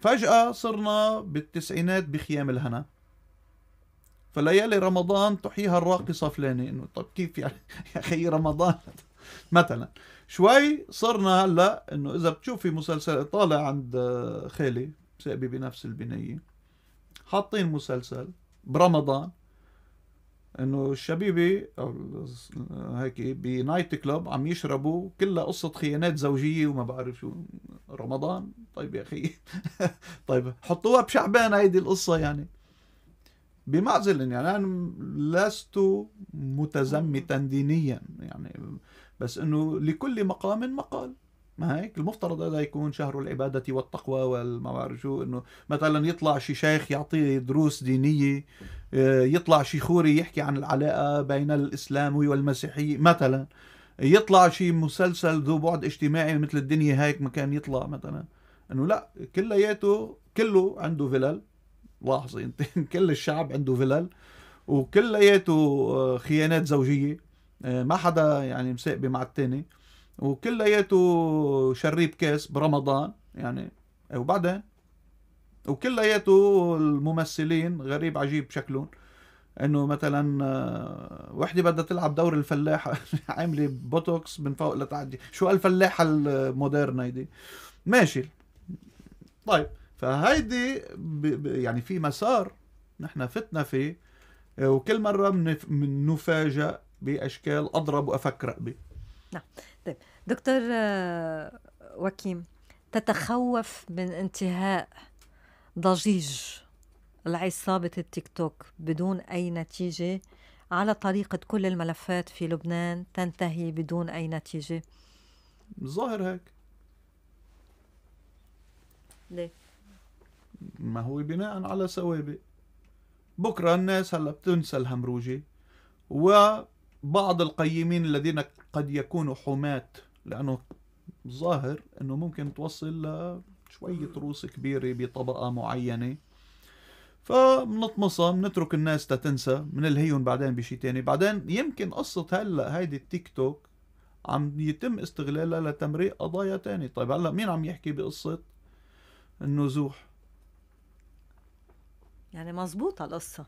فجأة صرنا بالتسعينات بخيام الهنا فليالي رمضان تحييها الراقصة فلانة إنه طب كيف يعني <laughs> يا أخي رمضان <laughs> مثلا شوي صرنا هلا إنه إذا بتشوفي مسلسل طالع عند خالي سابي بنفس البنية حاطين مسلسل برمضان انه الشبيبه او هيك بنايت كلوب عم يشربوا كلها قصه خيانات زوجيه وما بعرف شو رمضان طيب يا اخي <laughs> طيب حطوها بشعبان هيدي القصه يعني بمعزل يعني،, يعني انا لست متزمتا دينيا يعني بس انه لكل مقام مقال ما هيك المفترض هذا يكون شهر العبادة والتقوى والما بعرف شو انه مثلا يطلع شي شيخ يعطي دروس دينية آه، يطلع شي خوري يحكي عن العلاقة بين الإسلام والمسيحية مثلا يطلع شي مسلسل ذو بعد اجتماعي مثل الدنيا هيك مكان يطلع مثلا انه لا كلياته كله عنده فلل لاحظي انت <laughs> كل الشعب عنده فلل وكلياته آه، خيانات زوجيه آه، ما حدا يعني مساقبه مع الثاني وكلياته شريب كاس برمضان يعني وبعدين وكلياته الممثلين غريب عجيب شكلهم انه مثلا آه، وحده بدها تلعب دور الفلاحه <laughs> عامله بوتوكس من فوق لتعدي شو الفلاحه المودرن هيدي ماشي طيب فهيدي يعني في مسار نحن فتنا فيه آه، وكل مره بنفاجئ باشكال اضرب وافكر به نعم طيب دكتور آه، وكيم تتخوف من انتهاء ضجيج العصابة التيك توك بدون أي نتيجة على طريقة كل الملفات في لبنان تنتهي بدون أي نتيجة ظاهر هيك ليه؟ ما هو بناء على سوابق بكرة الناس هلا بتنسى الهمروجة وبعض القيمين الذين قد يكونوا حماة لأنه ظاهر أنه ممكن توصل شوية روس كبيرة بطبقة معينة فبنطمسها بنترك الناس تتنسى بنلهيهم بعدين بشي تاني بعدين يمكن قصة هلا هيدي التيك توك عم يتم استغلالها لتمرير قضايا تاني طيب هلا مين عم يحكي بقصة النزوح يعني مزبوطة القصة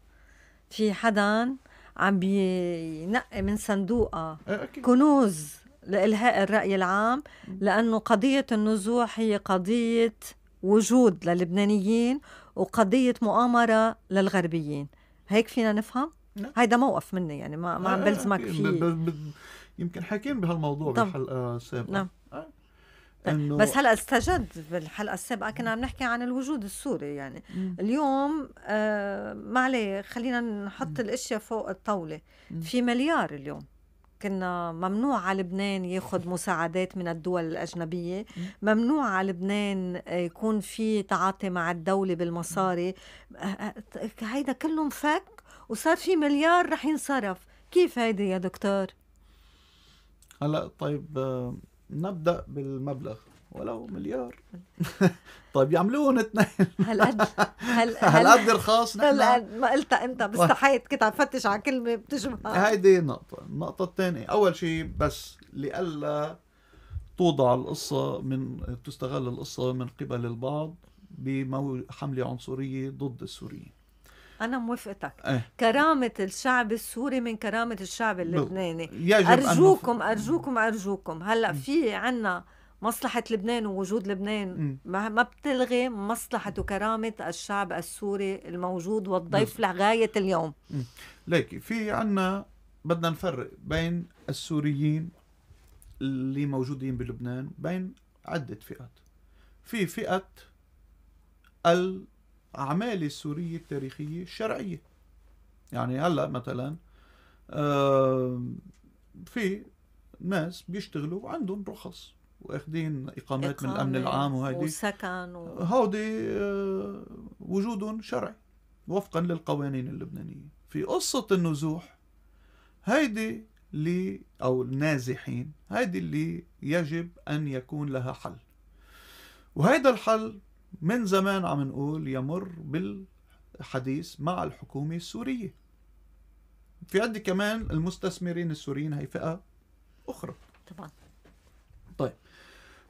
في حدا عم بينقي من صندوقها إيه، كنوز لإلهاء الرأي العام لأنه قضية النزوح هي قضية وجود للبنانيين وقضية مؤامرة للغربيين هيك فينا نفهم؟ نعم. هيدا موقف مني يعني ما, ما عم آه، بلزمك فيه يمكن حكينا بهالموضوع طب. بحلقة سابقة نعم آه. طيب، إنه بس هلا استجد بالحلقه السابقه كنا عم نحكي عن الوجود السوري يعني اليوم آه ما عليه خلينا نحط الاشياء فوق الطاوله في مليار اليوم كنا ممنوع على لبنان ياخذ مساعدات من الدول الاجنبيه ممنوع على لبنان يكون في تعاطي مع الدوله بالمصاري أه، أه، هيدا كله انفك وصار في مليار رح ينصرف كيف هيدي يا دكتور هلا طيب آه، نبدا بالمبلغ ولو مليار <laughs> طيب يعملون اثنين هالقد هالقد <laughs> رخاص هالقد ما قلتها انت بستحيت طيب. كنت عم فتش على كلمه بتشبه هيدي نقطة، النقطة الثانية، أول شيء بس لئلا توضع القصة من تستغل القصة من قبل البعض بحملة عنصرية ضد السوريين أنا موافقتك أه. كرامة الشعب السوري من كرامة الشعب اللبناني يجب أرجوكم أرجوكم أرجوكم هلأ في عنا مصلحة لبنان ووجود لبنان ما, ما بتلغي مصلحة وكرامة الشعب السوري الموجود والضيف نعم. لغاية اليوم ليك في عنا بدنا نفرق بين السوريين اللي موجودين بلبنان بين عدة فئات في فئة الأعمال السورية التاريخية الشرعية يعني هلا مثلا في ناس بيشتغلوا وعندهم رخص واخذين اقامات إقامة من الامن العام وهيدي وسكن و... هودي آه، وجودهم شرعي وفقا للقوانين اللبنانيه في قصه النزوح هيدي اللي او النازحين هيدي اللي يجب ان يكون لها حل وهيدا الحل من زمان عم نقول يمر بالحديث مع الحكومه السوريه في عندي كمان المستثمرين السوريين هي فئه اخرى طبعا طيب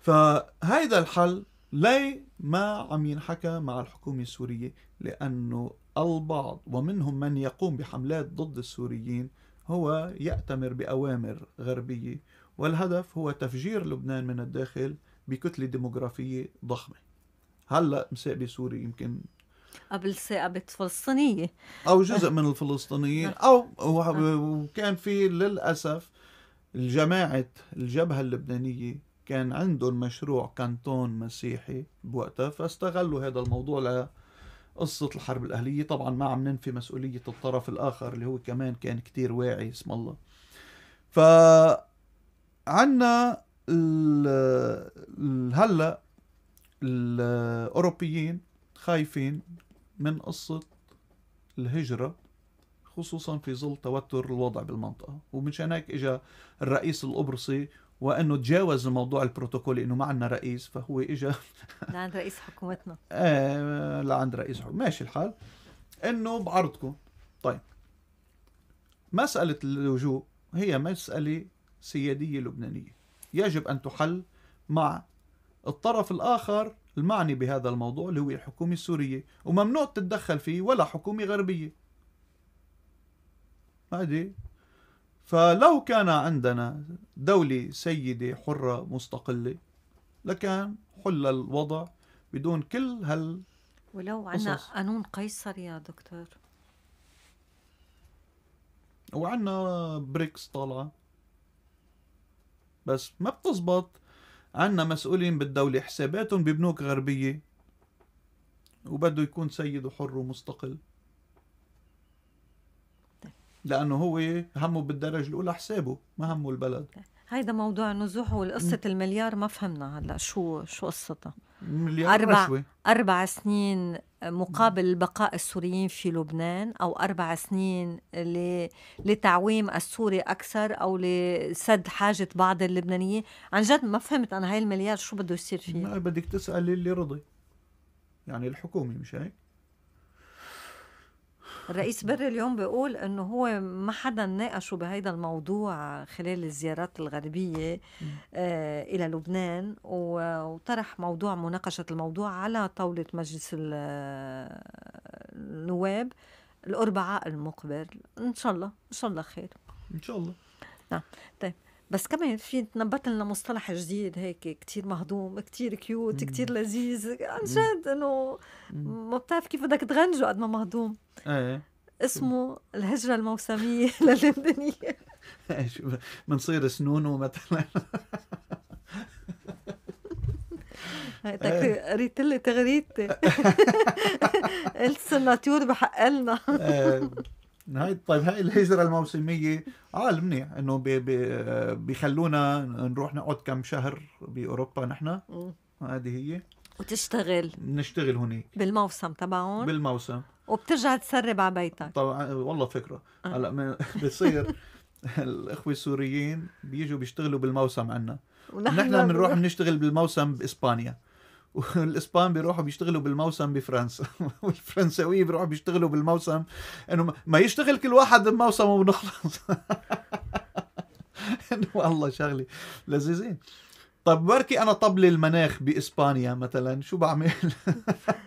فهيدا الحل لي ما عم ينحكى مع الحكومة السورية لأنه البعض ومنهم من يقوم بحملات ضد السوريين هو يأتمر بأوامر غربية والهدف هو تفجير لبنان من الداخل بكتلة ديموغرافية ضخمة هلأ مسائلة سوري يمكن قبل ثاقبة فلسطينية أو جزء من الفلسطينيين نعم. أو نعم. وكان في للأسف الجماعة الجبهة اللبنانية كان عندهم مشروع كانتون مسيحي بوقتها فاستغلوا هذا الموضوع لقصة الحرب الأهلية طبعا ما عم ننفي مسؤولية الطرف الآخر اللي هو كمان كان كتير واعي اسم الله فعنا هلا الأوروبيين خايفين من قصة الهجرة خصوصا في ظل توتر الوضع بالمنطقة ومنشان هيك إجا الرئيس القبرصي وانه تجاوز موضوع البروتوكول انه ما عندنا رئيس فهو اجى <laughs> لعند رئيس حكومتنا <laughs> ايه لعند رئيس حكومتنا ماشي الحال انه بعرضكم طيب مساله اللجوء هي مساله سياديه لبنانيه يجب ان تحل مع الطرف الاخر المعني بهذا الموضوع اللي هو الحكومه السوريه وممنوع تتدخل فيه ولا حكومه غربيه هذه فلو كان عندنا دولة سيدة حرة مستقلة لكان حل الوضع بدون كل هال ولو عنا قانون قيصر يا دكتور وعنا بريكس طالعة بس ما بتزبط عنا مسؤولين بالدولة حساباتهم ببنوك غربية وبده يكون سيد وحر ومستقل لانه هو همه بالدرجه الاولى حسابه ما همه البلد هيدا موضوع النزوح والقصة المليار ما فهمنا هلا شو شو قصتها مليار أربع رشوة. أربع سنين مقابل بقاء السوريين في لبنان أو أربع سنين لتعويم السوري أكثر أو لسد حاجة بعض اللبنانيين عن جد ما فهمت أنا هاي المليار شو بده يصير فيه بدك تسالي اللي رضي يعني الحكومة مش هيك الرئيس <laughs> بري اليوم بيقول انه هو ما حدا ناقشه بهيدا الموضوع خلال الزيارات الغربيه آه الى لبنان وطرح موضوع مناقشه الموضوع على طاوله مجلس النواب الاربعاء المقبل ان شاء الله ان شاء الله خير ان شاء الله نعم طيب بس كمان في تنبت لنا مصطلح جديد هيك كتير مهضوم كتير كيوت مم. كتير لذيذ عن جد انه ما بتعرف كيف بدك تغنجه قد ما مهضوم ايه اسمه الهجرة الموسمية <laughs> للبنانية <laughs> بنصير سنونه مثلا إيه. قريت لي تغريدتي <laughs> قلت سناتور بحق لنا إيه. هاي طيب هاي الهجرة الموسمية عال آه، منيح انه بي بي بيخلونا نروح نقعد كم شهر باوروبا نحن هذه هي وتشتغل نشتغل هناك بالموسم تبعهم بالموسم وبترجع تسرب على بيتك طبعا والله فكرة آه. هلا <laughs> بصير الاخوة السوريين بيجوا بيشتغلوا بالموسم عنا ونحن بنروح بنشتغل بالموسم باسبانيا والاسبان <laughs> بيروحوا بيشتغلوا بالموسم بفرنسا <laughs> والفرنساوي بيروحوا بيشتغلوا بالموسم انه ما يشتغل كل واحد بموسمه ونخلص <laughs> انه والله شغله لذيذين طب بركي انا طبل المناخ باسبانيا مثلا شو بعمل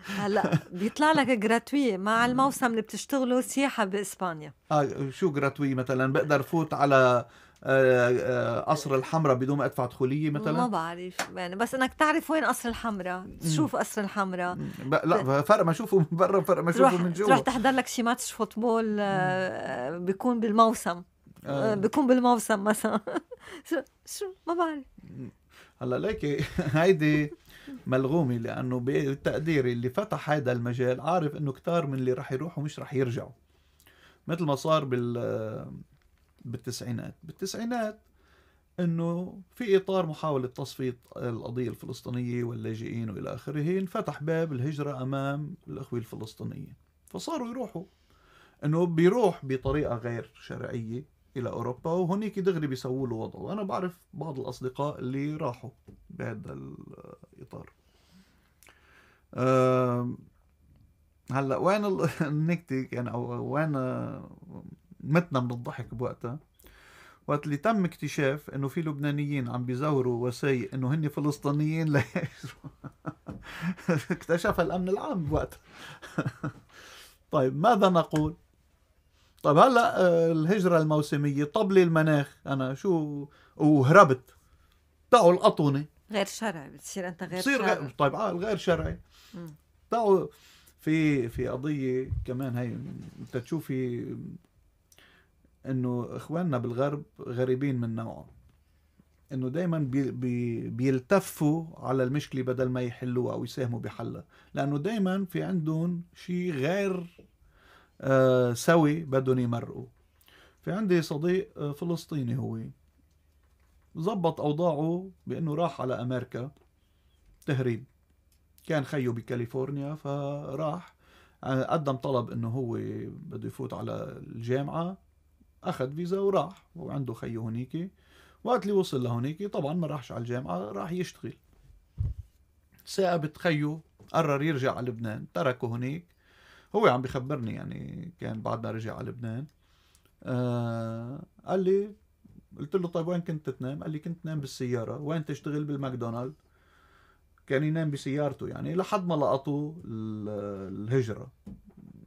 هلا بيطلع لك جراتوي مع الموسم اللي بتشتغله سياحه باسبانيا اه شو جراتوي مثلا بقدر فوت على آه، آه، قصر الحمراء بدون ما ادفع دخوليه مثلا ما بعرف يعني بس انك تعرف وين قصر الحمراء تشوف قصر الحمراء لا فرق ما اشوفه من برا فرق ما اشوفه من جوا تروح تحضر لك شي ماتش فوتبول آه، بيكون بالموسم بيكون بالموسم مثلا <laughs> شو شو ما بعرف هلا ليكي <laughs> هيدي ملغومه لانه بتقديري اللي فتح هذا المجال عارف انه كتار من اللي رح يروحوا مش رح يرجعوا مثل ما صار بال بالتسعينات بالتسعينات انه في اطار محاوله تصفيه القضيه الفلسطينيه واللاجئين والى اخره انفتح باب الهجره امام الاخوه الفلسطينيين فصاروا يروحوا انه بيروح بطريقه غير شرعيه الى اوروبا وهنيك دغري بيسووا له وضع وانا بعرف بعض الاصدقاء اللي راحوا بهذا الاطار هلا وين <laughs> النكته يعني او وين متنا من الضحك بوقتها وقت اللي تم اكتشاف انه في لبنانيين عم بيزوروا وسايق انه هن فلسطينيين ليهاجروا <laughs> اكتشف الامن العام بوقتها <laughs> طيب ماذا نقول؟ طيب هلا آه، الهجرة الموسمية طب لي المناخ أنا شو وهربت تعوا القطوني غير شرعي بتصير أنت غير شرعي غير... طيب آه غير شرعي تعوا في في قضية كمان هي أنت تشوفي انه اخواننا بالغرب غريبين من نوعهم انه دائما بي بي بيلتفوا على المشكله بدل ما يحلوها او يساهموا بحلها لانه دائما في عندهم شيء غير آه سوي بدهم يمرقوا في عندي صديق آه، فلسطيني هو زبط اوضاعه بانه راح على امريكا تهريب كان خيه بكاليفورنيا فراح آه، قدم طلب انه هو بده يفوت على الجامعه اخذ فيزا وراح وعنده خيه هنيك وقت اللي وصل لهونيك طبعا ما راحش على الجامعه راح يشتغل ثاقبت خيه قرر يرجع على لبنان تركه هنيك هو عم بخبرني يعني كان بعد ما رجع على لبنان آه قال لي قلت له طيب وين كنت تنام؟ قال لي كنت نام بالسياره، وين تشتغل بالماكدونالد؟ كان ينام بسيارته يعني لحد ما لقطوا الهجره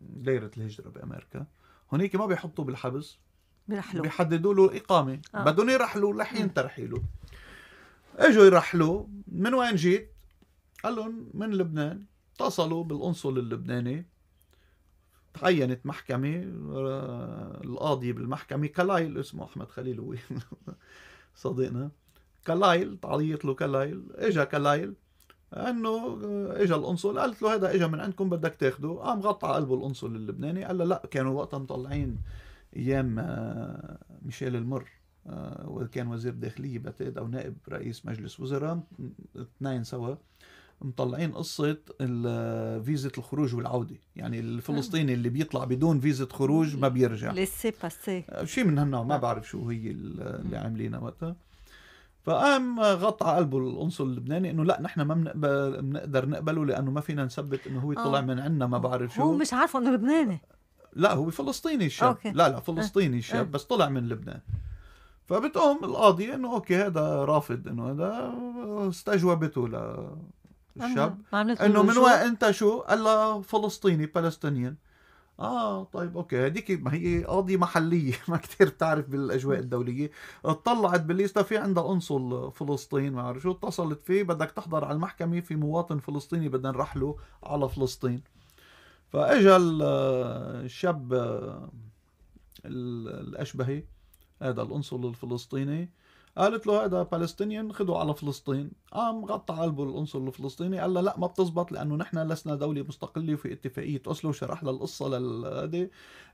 دايره الهجره بامريكا هنيك ما بيحطوا بالحبس بيرحلوا بيحددوا له اقامه آه. بدهم يرحلوا لحين ترحيله اجوا يرحلوا من وين جيت؟ قال لهم من لبنان اتصلوا بالقنصل اللبناني تعينت محكمة آه، القاضي بالمحكمة كلايل اسمه أحمد خليل هو <laughs> صديقنا كلايل تعيط له كلايل اجا كلايل انه آه، اجى القنصل قالت له هذا اجى من عندكم بدك تاخده قام غطى قلبه القنصل اللبناني قال له لا كانوا وقتها مطلعين ايام ميشيل المر آه، وكان وزير داخليه بعتقد او نائب رئيس مجلس وزراء اثنين سوا مطلعين قصة فيزة الخروج والعودة يعني الفلسطيني اللي بيطلع بدون فيزة خروج ما بيرجع لسي باسي شيء من هالنوع ما بعرف شو هي اللي عاملينها وقتها فقام غطى على قلبه القنصل اللبناني انه لا نحن ما بنقبل بنقدر نقبله لانه ما فينا نثبت انه هو طلع آه. من عندنا ما بعرف شو هو مش عارفه انه لبناني لا هو فلسطيني الشاب أوكي. لا لا فلسطيني أه. الشاب أه. بس طلع من لبنان فبتقوم القاضية انه اوكي هذا رافض انه هذا استجوبته للشاب انه من وين انت شو؟ قال له فلسطيني فلسطينيا اه طيب اوكي هذيك ما هي قاضية محلية <laughs> ما كثير بتعرف بالاجواء أه. الدولية طلعت بالليستا في عندها أنصل فلسطين ما شو اتصلت فيه بدك تحضر على المحكمة في مواطن فلسطيني بدنا نرحله على فلسطين فاجى آه، الشاب آه، الاشبهي هذا القنصل الفلسطيني قالت له هذا فلسطينيين خذوا على فلسطين قام غطى قلبه القنصل الفلسطيني قال له لا ما بتزبط لانه نحن لسنا دوله مستقله في اتفاقيه اوسلو شرح لها القصه لهذه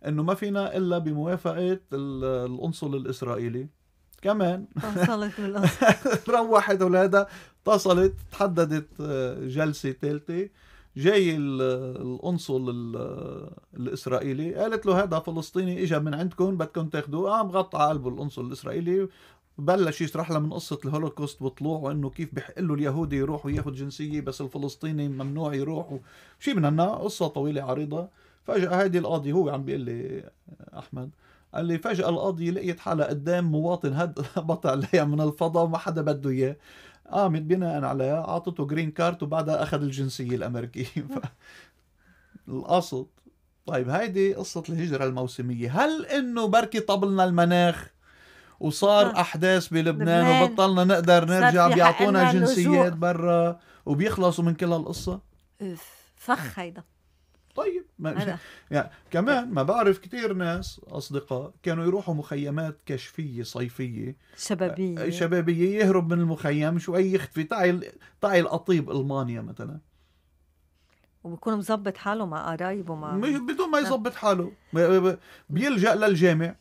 انه ما فينا الا بموافقه القنصل الاسرائيلي كمان اتصلت بالقنصل <laughs> روحت ولادها اتصلت تحددت آه، جلسه ثالثه جاي القنصل الاسرائيلي قالت له هذا فلسطيني اجى من عندكم بدكم تاخذوه قام آه، غطى قلبه القنصل الاسرائيلي بلش يشرح لها من قصة الهولوكوست وطلوع وانه كيف بحق له اليهودي يروح وياخذ جنسية بس الفلسطيني ممنوع يروح وشي من هنا قصة طويلة عريضة فجأة هيدي القاضي هو عم بيقول لي أحمد قال لي فجأة القاضي لقيت حالها قدام مواطن هبط <laughs> عليها من الفضاء وما حدا بده إياه قامت آه، بناء على اعطته جرين كارت وبعدها اخذ الجنسيه الامريكيه <laughs> ف... القصد طيب هيدي قصة الهجرة الموسمية هل انه بركي طبلنا المناخ وصار ها. آه. احداث بلبنان وبطلنا نقدر نرجع بيعطونا جنسيات برا وبيخلصوا من كل هالقصة فخ هيدا طيب ما <laughs> يعني كمان ما بعرف كثير ناس اصدقاء كانوا يروحوا مخيمات كشفيه صيفيه شبابيه شبابيه يهرب من المخيم شوي يختفي تعي تعي القطيب المانيا مثلا وبكون مظبط حاله مع قرايبه مع بدون ما يظبط حاله بيلجا للجامع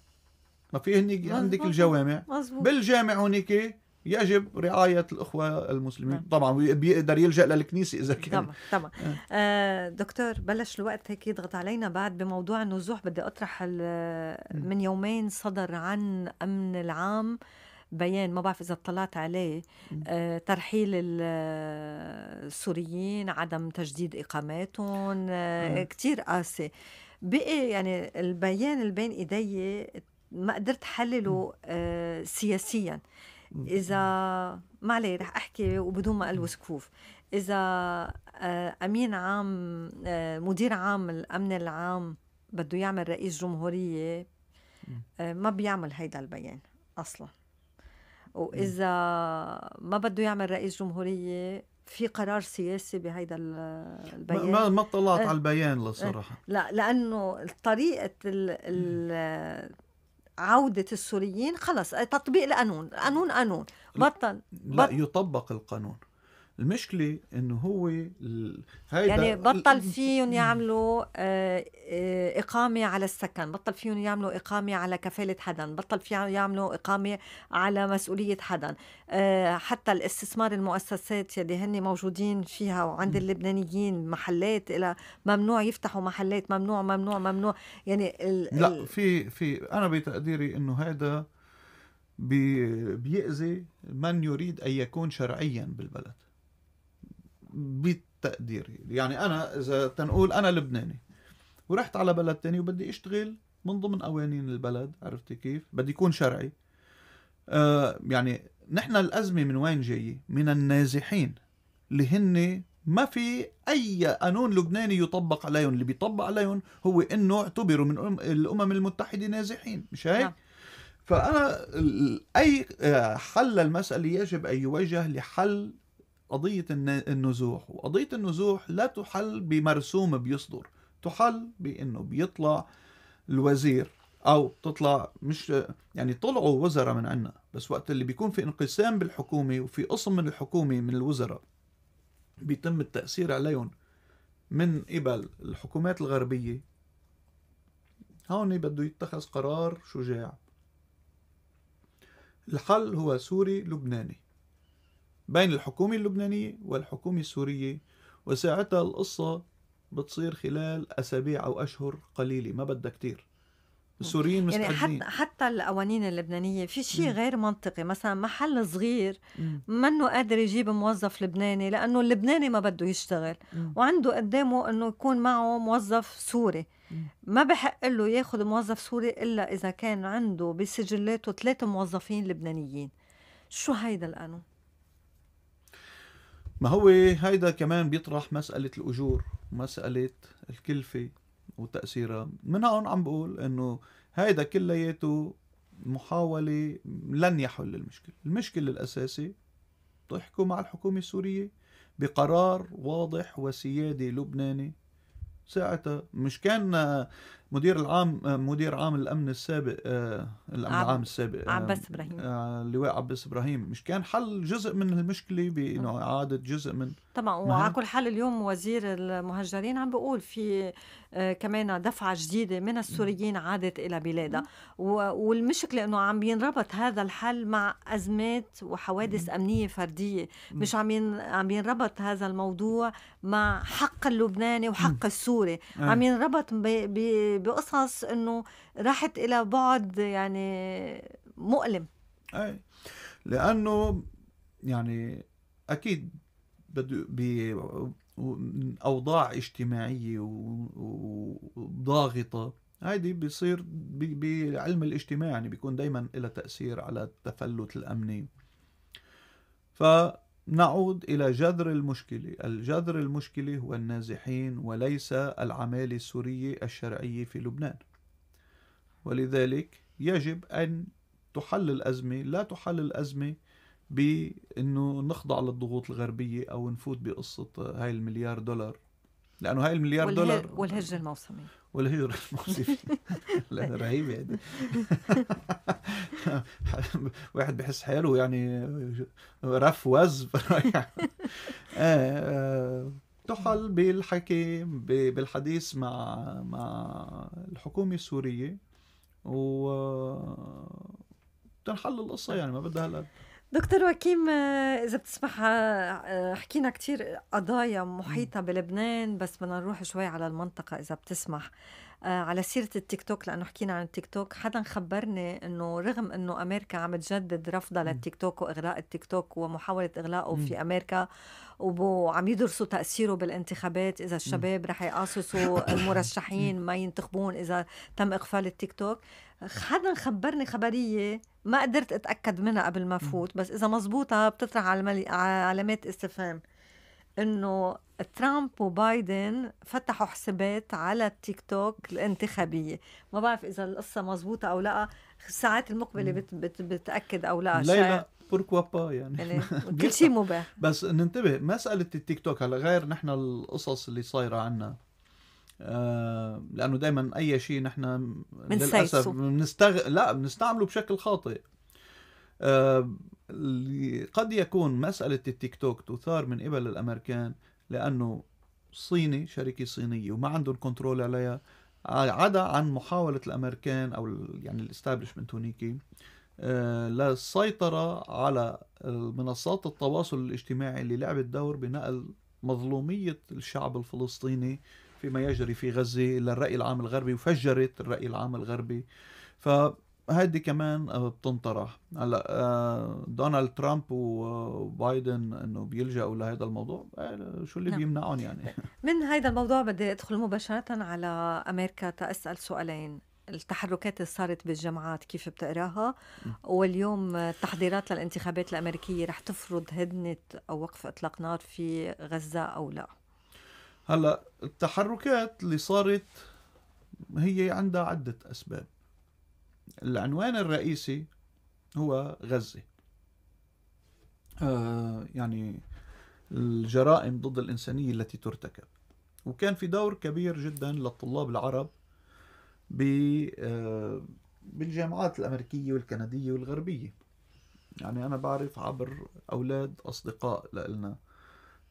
ما في هنيك عندك الجوامع مزبوط. بالجامع هونيك يجب رعاية الأخوة المسلمين نعم. طبعا, بيقدر يلجأ للكنيسة إذا كان طبعا طبعا آه. آه. دكتور بلش الوقت هيك يضغط علينا بعد بموضوع النزوح بدي أطرح من يومين صدر عن أمن العام بيان ما بعرف اذا اطلعت عليه آه، ترحيل السوريين عدم تجديد إقاماتهم آه،, آه. كثير قاسي بقي يعني البيان اللي بين ايدي ما قدرت حلله آه، سياسيا اذا ما علي رح احكي وبدون ما البس كفوف اذا آه، امين عام آه، مدير عام الامن العام بده يعمل رئيس جمهوريه آه، ما بيعمل هيدا البيان اصلا واذا ما بده يعمل رئيس جمهوريه في قرار سياسي بهيدا البيان ما ما اطلعت على البيان لصراحه لا لانه طريقه عودة السوريين خلص تطبيق القانون القانون قانون بطل لا بطل. يطبق القانون المشكله انه هو هيدا يعني بطل فيهم يعملوا آه، آه، اقامه على السكن بطل فيهم يعملوا اقامه على كفاله حدا بطل فيهم يعملوا اقامه على مسؤوليه حدا آه، حتى الاستثمار المؤسسات يلي هن موجودين فيها وعند اللبنانيين محلات الى ممنوع يفتحوا محلات ممنوع ممنوع ممنوع يعني ال... لا في في انا بتقديري انه هذا بيأذي من يريد أن يكون شرعيا بالبلد بتقديري يعني أنا إذا تنقول أنا لبناني ورحت على بلد تاني وبدي أشتغل من ضمن قوانين البلد عرفتي كيف بدي يكون شرعي آه يعني نحن الأزمة من وين جاية من النازحين اللي هن ما في اي قانون لبناني يطبق عليهم اللي بيطبق عليهم هو انه اعتبروا من الامم المتحده نازحين مش هيك نعم. فانا اي آه، حل المساله يجب ان يوجه لحل قضية النزوح وقضية النزوح لا تحل بمرسوم بيصدر تحل بأنه بيطلع الوزير أو تطلع مش يعني طلعوا وزراء من عنا بس وقت اللي بيكون في انقسام بالحكومة وفي قسم من الحكومة من الوزراء بيتم التأثير عليهم من قبل الحكومات الغربية هون بده يتخذ قرار شجاع الحل هو سوري لبناني بين الحكومة اللبنانية والحكومة السورية وساعتها القصة بتصير خلال أسابيع أو أشهر قليلة ما بدها كتير السوريين يعني مستعدين يعني حتى القوانين اللبنانيه في شيء غير منطقي مثلا محل صغير منه قادر يجيب موظف لبناني لانه اللبناني ما بده يشتغل مم. وعنده قدامه انه يكون معه موظف سوري مم. ما بحق له ياخذ موظف سوري الا اذا كان عنده بسجلاته ثلاث موظفين لبنانيين شو هيدا القانون ما هو هيدا كمان بيطرح مسألة الأجور مسألة الكلفة وتأثيرها من هون عم بقول إنه هيدا كلياته محاولة لن يحل المشكلة المشكلة الأساسي تحكوا مع الحكومة السورية بقرار واضح وسيادي لبناني ساعتها مش كان مدير العام مدير عام الامن السابق آه، الامن العام السابق آه، عباس ابراهيم آه، اللواء عباس ابراهيم مش كان حل جزء من المشكله بانه اعاده جزء من طبعا وعلى كل حال اليوم وزير المهجرين عم بيقول في كمان دفعه جديده من السوريين عادت الى بلادها والمشكله انه عم ينربط هذا الحل مع ازمات وحوادث امنيه فرديه مش عم عم ينربط هذا الموضوع مع حق اللبناني وحق السوري عم ينربط ب... ب... بقصص انه راحت الى بعد يعني مؤلم اي لانه يعني اكيد بده باوضاع اجتماعيه وضاغطه هيدي بيصير بي الاجتماع يعني بيكون دائما لها تاثير على التفلت الامني ف نعود إلى جذر المشكلة الجذر المشكلة هو النازحين وليس العمالة السورية الشرعية في لبنان ولذلك يجب أن تحل الأزمة لا تحل الأزمة بأنه نخضع للضغوط الغربية أو نفوت بقصة هاي المليار دولار لانه هاي المليار والهج... دولار والهجر الموسمي والهجر الموسمي <laughs> لا رهيبه يعني <laughs> واحد بحس حاله يعني رف وز <laughs> يعني. آه، آه، تحل بالحكي بالحديث مع مع الحكومه السوريه و آه، تنحل القصه يعني ما بدها هلا دكتور وكيم آه، اذا بتسمح آه، آه، حكينا كثير قضايا محيطه بلبنان بس بدنا نروح شوي على المنطقه اذا بتسمح آه، على سيرة التيك توك لأنه حكينا عن التيك توك حدا خبرني أنه رغم أنه أمريكا عم تجدد رفضها للتيك توك وإغلاق التيك توك ومحاولة إغلاقه في أمريكا وعم يدرسوا تأثيره بالانتخابات إذا الشباب رح يقاصصوا <coughs> المرشحين ما ينتخبون إذا تم إقفال التيك توك حدا خبرني خبرية ما قدرت أتأكد منها قبل ما فوت بس إذا مزبوطة بتطرح علامات استفهام انه ترامب وبايدن فتحوا حسابات على التيك توك الانتخابيه ما بعرف اذا القصه مزبوطة او لا الساعات المقبله بت بت بتاكد او لا لا لا بوركوا با يعني, يعني <laughs> كل شيء مباح بس ننتبه مساله التيك توك هلا غير نحن القصص اللي صايره عنا آه، لانه دائما اي شيء نحن للاسف بنستغ لا بنستعمله بشكل خاطئ آه، اللي قد يكون مسألة التيك توك تثار من قبل الأمريكان لأنه صيني شركة صينية وما عندهم كنترول عليها عدا عن محاولة الأمريكان أو يعني الاستابلشمنت هونيكي آه، للسيطرة على منصات التواصل الاجتماعي اللي لعبت دور بنقل مظلومية الشعب الفلسطيني فيما يجري في غزة للرأي العام الغربي وفجرت الرأي العام الغربي ف هيدي كمان آه، بتنطرح هلا آه، دونالد ترامب وبايدن آه، انه بيلجأوا لهذا الموضوع شو اللي نعم. بيمنعهم يعني <laughs> <laughs> من هذا الموضوع بدي ادخل مباشره على امريكا تاسال سؤالين التحركات اللي صارت بالجامعات كيف بتقراها واليوم التحضيرات للانتخابات الامريكيه رح تفرض هدنه او وقف اطلاق نار في غزه او لا هلا التحركات اللي صارت هي عندها عده اسباب العنوان الرئيسي هو غزة آه يعني الجرائم ضد الإنسانية التي ترتكب وكان في دور كبير جدا للطلاب العرب آه، بالجامعات الأمريكية والكندية والغربية يعني أنا بعرف عبر أولاد أصدقاء لنا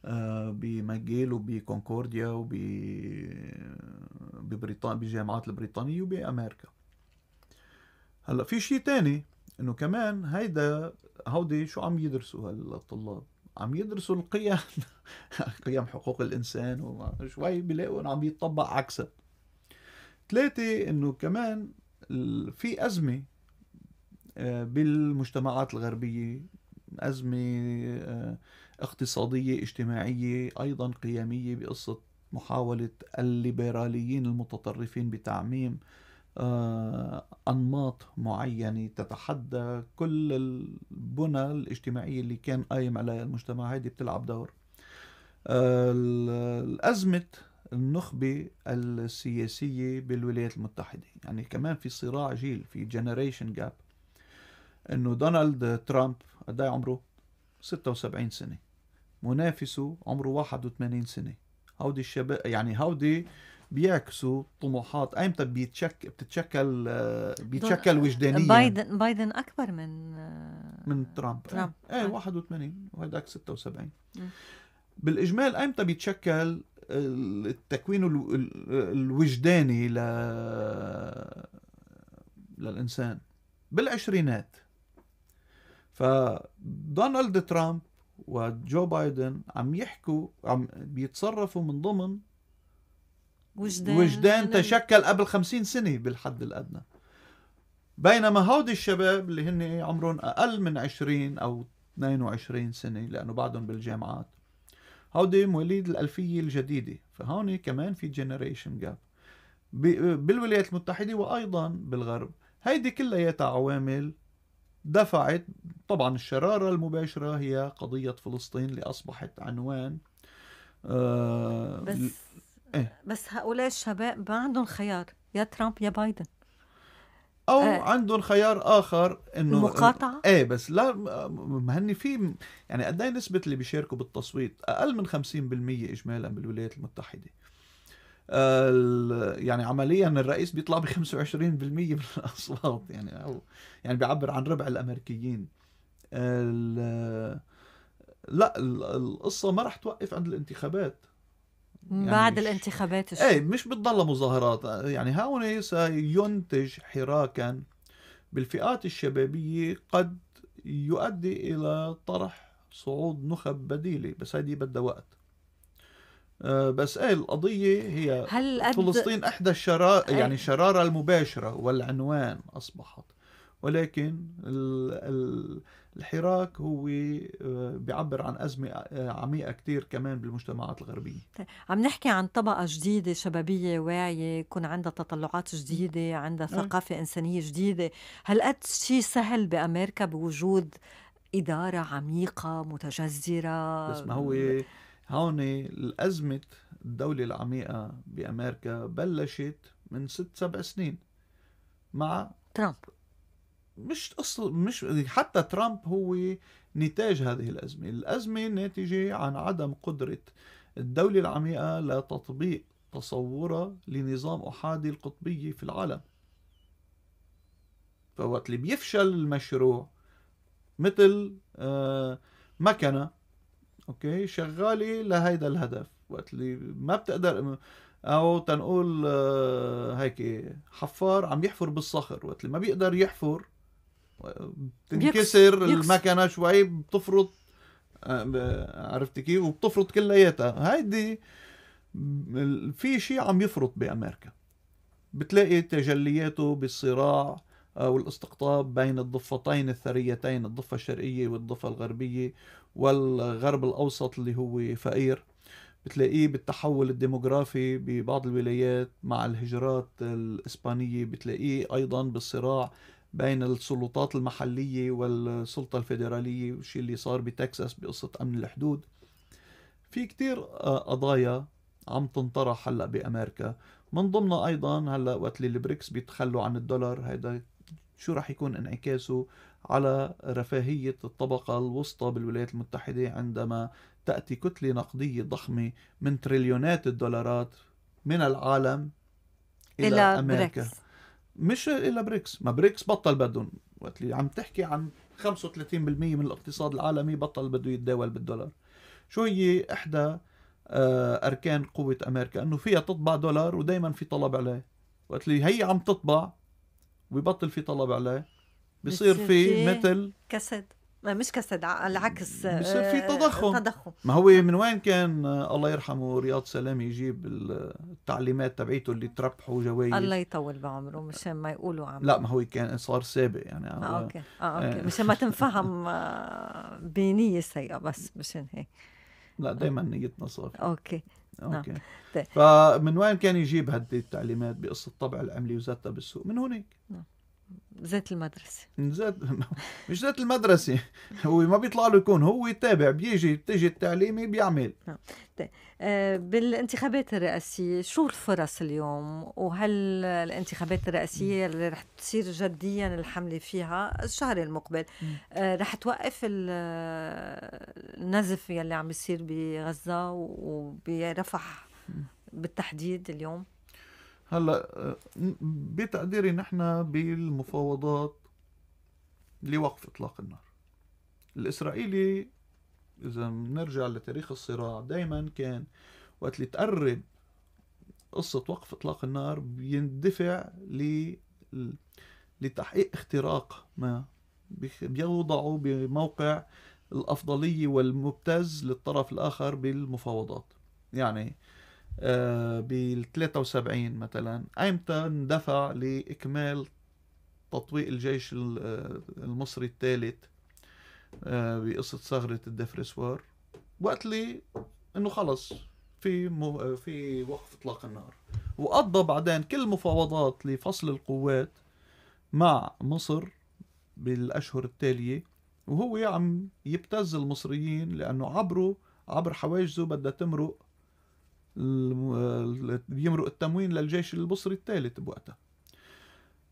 آه، بمجيل وبكونكورديا وببريطانيا آه، بالجامعات البريطانية وبأمريكا هلا في شيء تاني انه كمان هيدا هودي شو عم يدرسوا هالطلاب عم يدرسوا القيم <laughs> قيم حقوق الانسان وشوي بيلاقوا عم يتطبق عكسها ثلاثة انه كمان في ازمة آه، بالمجتمعات الغربية ازمة آه، اقتصادية اجتماعية ايضا قيمية بقصة محاولة الليبراليين المتطرفين بتعميم آه، أنماط معينة تتحدى كل البنى الاجتماعية اللي كان قايم عليها المجتمع هيدي بتلعب دور آه، الأزمة النخبة السياسية بالولايات المتحدة يعني كمان في صراع جيل في جنريشن جاب انه دونالد ترامب قد عمره 76 سنة منافسه عمره 81 سنة هودي الشباب يعني هودي آه بيعكسوا طموحات ايمتى بيتشك بتتشكل آه، بيتشكل وجدانيا بايدن بايدن اكبر من آه، من ترامب إيه، ترامب ايه, ايه 81 وهداك 76 بالاجمال ايمتى بيتشكل التكوين الوجداني ل للانسان بالعشرينات فدونالد ترامب وجو بايدن عم يحكوا عم بيتصرفوا من ضمن وجدان, وجدان تشكل قبل خمسين سنة بالحد الأدنى بينما هودي الشباب اللي هن عمرهم أقل من عشرين أو 22 سنة لأنه بعدهم بالجامعات هودي مواليد الألفية الجديدة فهون كمان في جنريشن جاب بالولايات المتحدة وأيضا بالغرب هيدي كلياتها عوامل دفعت طبعا الشرارة المباشرة هي قضية فلسطين اللي أصبحت عنوان آه بس إيه؟ بس هؤلاء الشباب ما عندهم خيار يا ترامب يا بايدن او آه. عندهم خيار اخر انه المقاطعه ايه بس لا مهني في يعني قد ايه نسبه اللي بيشاركوا بالتصويت اقل من 50% اجمالا بالولايات المتحده يعني عمليا الرئيس بيطلع ب 25% من الاصوات يعني او يعني بيعبر عن ربع الامريكيين لا القصه ما راح توقف عند الانتخابات يعني بعد الانتخابات الشو. اي مش بتضلها مظاهرات يعني هون سينتج حراكا بالفئات الشبابية قد يؤدي إلى طرح صعود نخب بديلة بس هذه بدها وقت أه، بس ايه القضية هي هل أد... فلسطين إحدى الشرا إيه. يعني الشرارة المباشرة والعنوان أصبحت ولكن ال... ال... الحراك هو آه، بيعبر عن أزمة آه، عميقة كتير كمان بالمجتمعات الغربية طيب، عم نحكي عن طبقة جديدة شبابية واعية يكون عندها تطلعات جديدة عندها ثقافة إنسانية جديدة هل قد شيء سهل بأمريكا بوجود إدارة عميقة متجذرة بس ما هو هون الأزمة الدولة العميقة بأمريكا بلشت من ست سبع سنين مع ترامب مش اصل مش حتى ترامب هو نتاج هذه الأزمة الأزمة ناتجة عن عدم قدرة الدولة العميقة لتطبيق تصورها لنظام أحادي القطبية في العالم فوقت اللي بيفشل المشروع مثل آه مكنة أوكي شغالة لهيدا الهدف وقت اللي ما بتقدر أو تنقول آه هيك حفار عم يحفر بالصخر وقت اللي ما بيقدر يحفر بتنكسر المكنه شوي بتفرط آه، عرفت كيف وبتفرط كلياتها هيدي في شيء عم يفرط بامريكا بتلاقي تجلياته بالصراع آه، والاستقطاب بين الضفتين الثريتين الضفة الشرقية والضفة الغربية والغرب الأوسط اللي هو فقير بتلاقيه بالتحول الديموغرافي ببعض الولايات مع الهجرات الإسبانية بتلاقيه أيضا بالصراع بين السلطات المحلية والسلطة الفيدرالية والشيء اللي صار بتكساس بقصة أمن الحدود في كتير آه، قضايا عم تنطرح هلا بأمريكا من ضمنها أيضا هلا وقت اللي البريكس بيتخلوا عن الدولار هيدا شو راح يكون انعكاسه على رفاهية الطبقة الوسطى بالولايات المتحدة عندما تأتي كتلة نقدية ضخمة من تريليونات الدولارات من العالم إلى, إلى أمريكا بريكس. مش الا بريكس ما بريكس بطل بدهم وقت اللي عم تحكي عن 35% من الاقتصاد العالمي بطل بده يتداول بالدولار شو هي احدى آه، اركان قوه امريكا انه فيها تطبع دولار ودائما في طلب عليه وقت اللي هي عم تطبع ويبطل في طلب عليه بصير في مثل كسد مش على العكس بصير في آه، تضخم تضخم ما هو من وين كان آه، الله يرحمه رياض سلام يجيب التعليمات تبعيته اللي تربحوا جوائز الله يطول بعمره مش ما يقولوا عم لا ما هو كان صار سابق يعني آه, آه، اوكي اه اوكي مش ما <laughs> تنفهم بنية سيئة بس مشان هيك لا دائما نيتنا صافية اوكي اوكي نعم. فمن وين كان يجيب هذه التعليمات بقصه طبع العمله وزادتها بالسوق من هناك نعم. ذات المدرسة ذات <laughs> مش ذات المدرسة هو ما بيطلع له يكون هو يتابع بيجي بتجي التعليمي بيعمل آه. طيب، آه، بالانتخابات الرئاسية شو الفرص اليوم وهل الانتخابات الرئاسية اللي رح تصير جديا الحملة فيها الشهر المقبل آه، رح توقف النزف يلي عم يصير بغزة وبرفح بالتحديد اليوم هلا آه، بتقديري نحن بالمفاوضات لوقف اطلاق النار الاسرائيلي اذا بنرجع لتاريخ الصراع دائما كان وقت اللي تقرب قصة وقف اطلاق النار بيندفع ل لتحقيق اختراق ما بيوضعوا بموقع الأفضلية والمبتز للطرف الآخر بالمفاوضات يعني آه، بال 73 مثلا ايمتى اندفع لاكمال تطويق الجيش آه، المصري الثالث آه، بقصه ثغره الدفرسوار وقت لي انه خلص في مو في وقف اطلاق النار وقضى بعدين كل المفاوضات لفصل القوات مع مصر بالاشهر التاليه وهو عم يبتز المصريين لانه عبروا عبر حواجزه بدها تمرق بيمرق التموين للجيش البصري الثالث بوقتها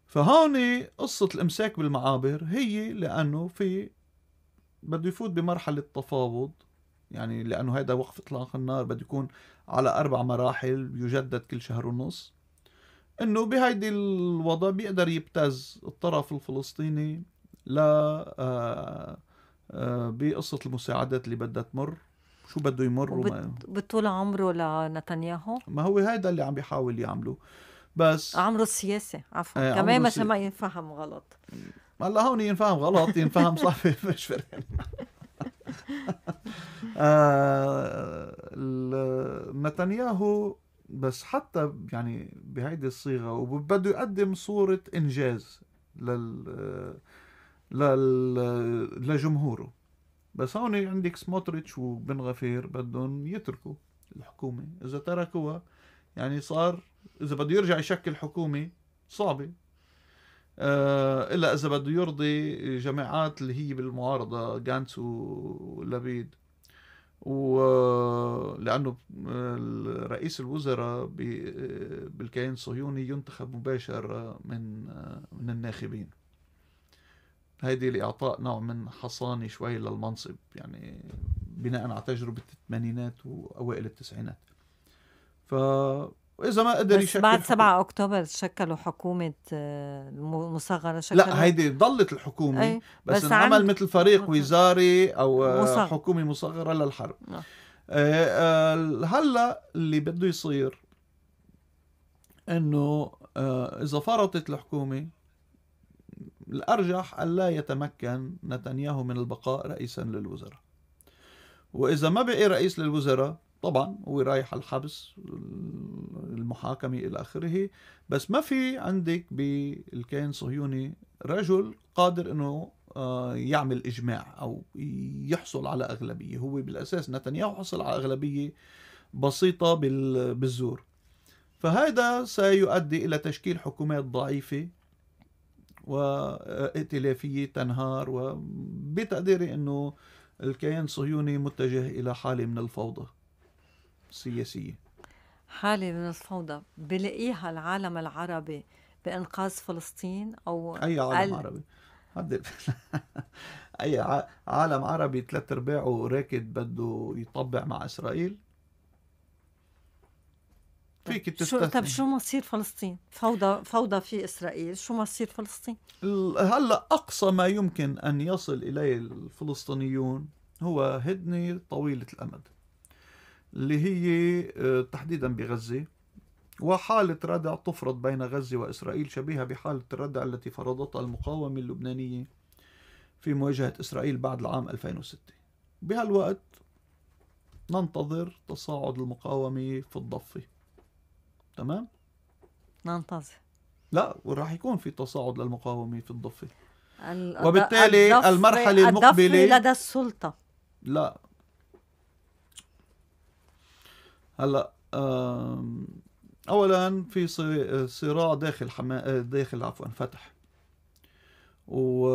فهون قصة الإمساك بالمعابر هي لأنه في بده يفوت بمرحلة تفاوض يعني لأنه هيدا وقف إطلاق النار بده يكون على أربع مراحل يجدد كل شهر ونص إنه بهيدي الوضع بيقدر يبتز الطرف الفلسطيني ل آه، آه، بقصة المساعدات اللي بدها تمر شو بده يمر بطول عمره لنتنياهو ما هو هيدا اللي عم بيحاول يعمله بس عمره السياسي عفوا آه كمان مشان ما ينفهم غلط هلا هون ينفهم غلط ينفهم صح <laughs> مش فرق آه نتنياهو بس حتى يعني بهيدي الصيغه وبده يقدم صوره انجاز لل لل لجمهوره بس هون عندك سموتريتش وبن غفير بدهم يتركوا الحكومة إذا تركوها يعني صار إذا بده يرجع يشكل حكومة صعبة آه، إلا إذا بده يرضي جماعات اللي هي بالمعارضة جانس ولبيد ولأنه آه، آه، رئيس الوزراء بالكيان الصهيوني ينتخب مباشر من من الناخبين هيدي لإعطاء نوع من حصانة شوي للمنصب يعني بناء على تجربة الثمانينات وأوائل التسعينات ف وإذا ما قدر يشكل بعد 7 أكتوبر شكلوا حكومة آه، مصغرة شكلوا لا هيدي ضلت الحكومة إيه، بس, بس انعمل مثل فريق وزاري أو آه، مصغر. حكومة مصغرة للحرب نعم. آه،, آه هلا اللي بده يصير انه آه اذا فرطت الحكومه الأرجح أن لا يتمكن نتنياهو من البقاء رئيسا للوزراء وإذا ما بقي رئيس للوزراء طبعا هو رايح على الحبس المحاكمة إلى آخره بس ما في عندك بالكيان الصهيوني رجل قادر أنه آه، يعمل إجماع أو يحصل على أغلبية هو بالأساس نتنياهو حصل على أغلبية بسيطة بالزور فهذا سيؤدي إلى تشكيل حكومات ضعيفة وائتلافية تنهار وبتقديري أنه الكيان الصهيوني متجه إلى حالة من الفوضى السياسية حالة من الفوضى بلاقيها العالم العربي بإنقاذ فلسطين أو أي عالم عربي <laughs> اي عالم عربي ثلاث ارباعه راكد بده يطبع مع اسرائيل فيك تستثني طيب شو مصير فلسطين؟ فوضى فوضى في اسرائيل، شو مصير فلسطين؟ هلا اقصى ما يمكن ان يصل اليه الفلسطينيون هو هدنه طويله الامد اللي هي آه، تحديدا بغزه وحالة ردع تفرض بين غزة وإسرائيل شبيهة بحالة الردع التي فرضتها المقاومة اللبنانية في مواجهة إسرائيل بعد العام 2006 بهالوقت ننتظر تصاعد المقاومة في الضفة تمام ننتظر لا وراح يكون في تصاعد للمقاومه في الضفه وبالتالي المرحله المقبله لدى السلطه لا هلا اولا في صراع داخل حما... آه، داخل عفوا فتح و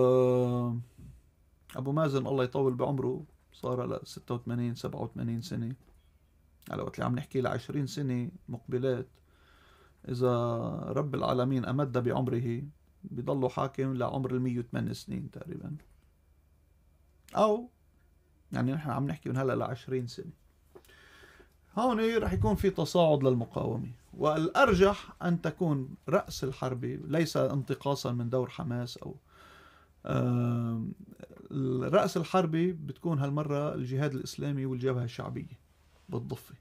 ابو مازن الله يطول بعمره صار ل 86 87 سنه على وقت اللي عم نحكي ل 20 سنه مقبلات إذا رب العالمين أمد بعمره بضله حاكم لعمر ال 108 سنين تقريبا أو يعني نحن عم نحكي من هلا ل 20 سنة هون رح يكون في تصاعد للمقاومة والأرجح أن تكون رأس الحرب ليس انتقاصا من دور حماس أو رأس الحرب بتكون هالمرة الجهاد الإسلامي والجبهة الشعبية بالضفة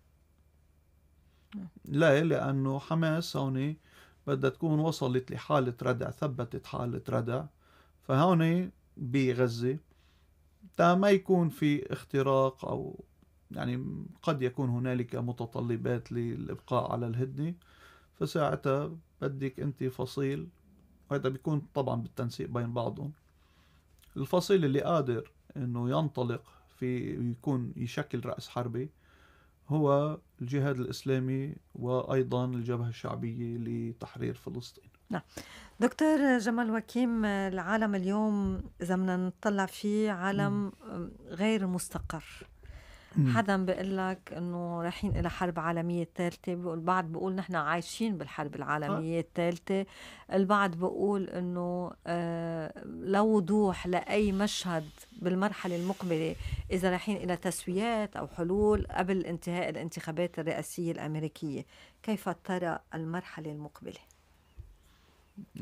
ليه؟ لأنه حماس هون بدها تكون وصلت لحالة ردع ثبتت حالة ردع فهون بغزة تا ما يكون في اختراق أو يعني قد يكون هنالك متطلبات للإبقاء على الهدنة فساعتها بدك أنت فصيل وهذا بيكون طبعا بالتنسيق بين بعضهم الفصيل اللي قادر انه ينطلق في يكون يشكل رأس حربي هو الجهاد الإسلامي وأيضا الجبهة الشعبية لتحرير فلسطين نعم دكتور جمال وكيم العالم اليوم إذا بدنا نطلع فيه عالم غير مستقر حدا بيقول لك انه رايحين الى حرب عالميه ثالثه بيقول البعض بيقول نحن عايشين بالحرب العالميه آه. الثالثه البعض بيقول انه آه لا وضوح لاي مشهد بالمرحله المقبله اذا رايحين الى تسويات او حلول قبل انتهاء الانتخابات الرئاسيه الامريكيه كيف ترى المرحله المقبله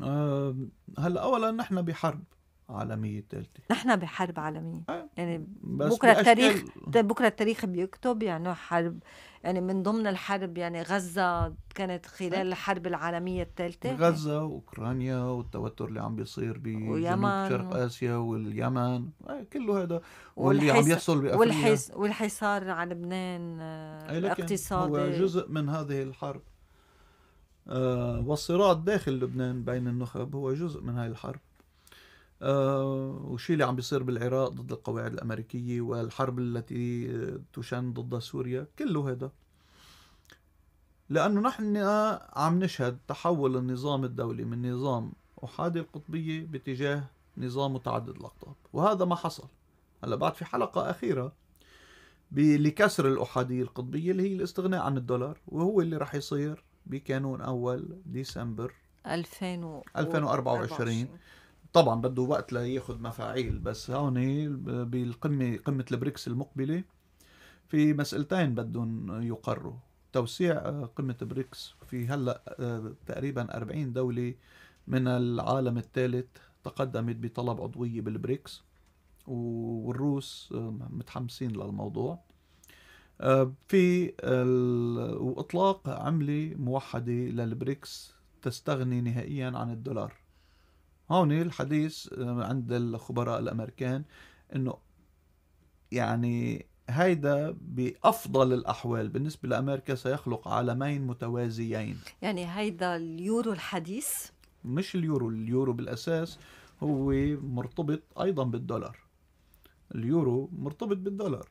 آه هلا اولا نحن بحرب عالمية ثالثة نحن بحرب عالمية أه. يعني بس بكرة التاريخ بكرة التاريخ بيكتب يعني حرب يعني من ضمن الحرب يعني غزة كانت خلال أه. الحرب العالمية الثالثة غزة وأوكرانيا والتوتر اللي عم بيصير بجنوب شرق آسيا واليمن آه، كله هذا واللي والحس... عم يحصل بأفريقيا والحس... والحصار على لبنان الاقتصادي آه، هو جزء من هذه الحرب آه والصراع داخل لبنان بين النخب هو جزء من هذه الحرب آه، وشي اللي عم بيصير بالعراق ضد القواعد الأمريكية والحرب التي آه، تشن ضد سوريا كله هذا لأنه نحن عم نشهد تحول النظام الدولي من نظام أحادي القطبية باتجاه نظام متعدد الأقطاب وهذا ما حصل هلا بعد في حلقة أخيرة لكسر الأحادية القطبية اللي هي الاستغناء عن الدولار وهو اللي راح يصير بكانون أول ديسمبر 2024 طبعا بده وقت لياخذ مفاعيل بس هون بالقمه قمه البريكس المقبله في مسألتين بدهم يقروا توسيع آه، قمة بريكس في هلا آه، تقريبا 40 دولة من العالم الثالث تقدمت بطلب عضوية بالبريكس والروس آه، متحمسين للموضوع في واطلاق عملة موحدة للبريكس تستغني نهائيا عن الدولار هون الحديث آه، عند الخبراء الامريكان انه يعني هيدا بافضل الاحوال بالنسبه لامريكا سيخلق عالمين متوازيين يعني هيدا اليورو الحديث مش اليورو اليورو بالاساس هو مرتبط ايضا بالدولار اليورو مرتبط بالدولار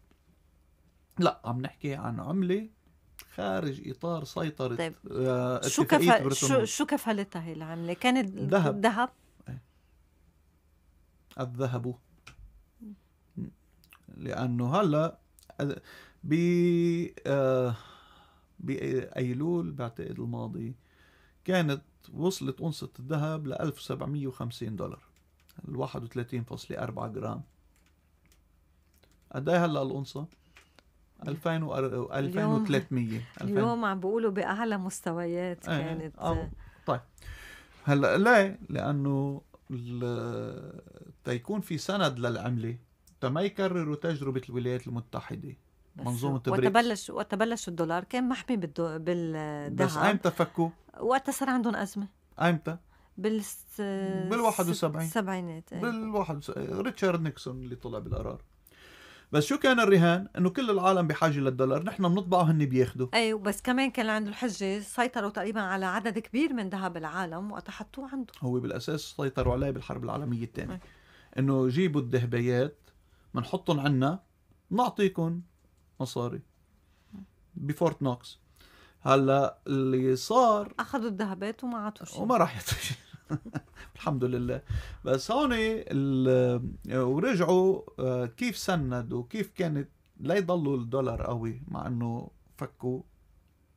لا عم نحكي عن عمله خارج اطار سيطره طيب. آه شو كفا شو, شو كفالتها هي العمله كانت ذهب الذهب لأنه هلا ب آه، بأيلول بعتقد الماضي كانت وصلت أنصة الذهب ل 1750 دولار ال 31.4 جرام قد ايه هلا الأنصة؟ 2300 اليوم عم بيقولوا بأعلى مستويات إيه، كانت أه. طيب هلا ليه؟ لأنه تيكون في سند للعمله تما يكرروا تجربه الولايات المتحده منظومه بريكس وتبلش وتبلش الدولار كان محمي بالدو... بالذهب بس ايمتى فكوا؟ وقتها صار عندهم ازمه ايمتى؟ بال بال 71 السبعينات إيه. بال 71 ريتشارد نيكسون اللي طلع بالقرار بس شو كان الرهان انه كل العالم بحاجه للدولار نحن بنطبعه هن بياخذوا ايوه بس كمان كان عنده الحجه سيطروا تقريبا على عدد كبير من ذهب العالم وقت حطوه عنده هو بالاساس سيطروا عليه بالحرب العالميه الثانيه انه جيبوا الذهبيات بنحطهم عنا نعطيكم مصاري بفورت نوكس هلا اللي صار اخذوا الذهبات وما عطوا شيء وما راح يعطوا شيء <laughs> الحمد لله بس هون ورجعوا آه، كيف سند وكيف كانت لا يضلوا الدولار قوي مع انه فكوا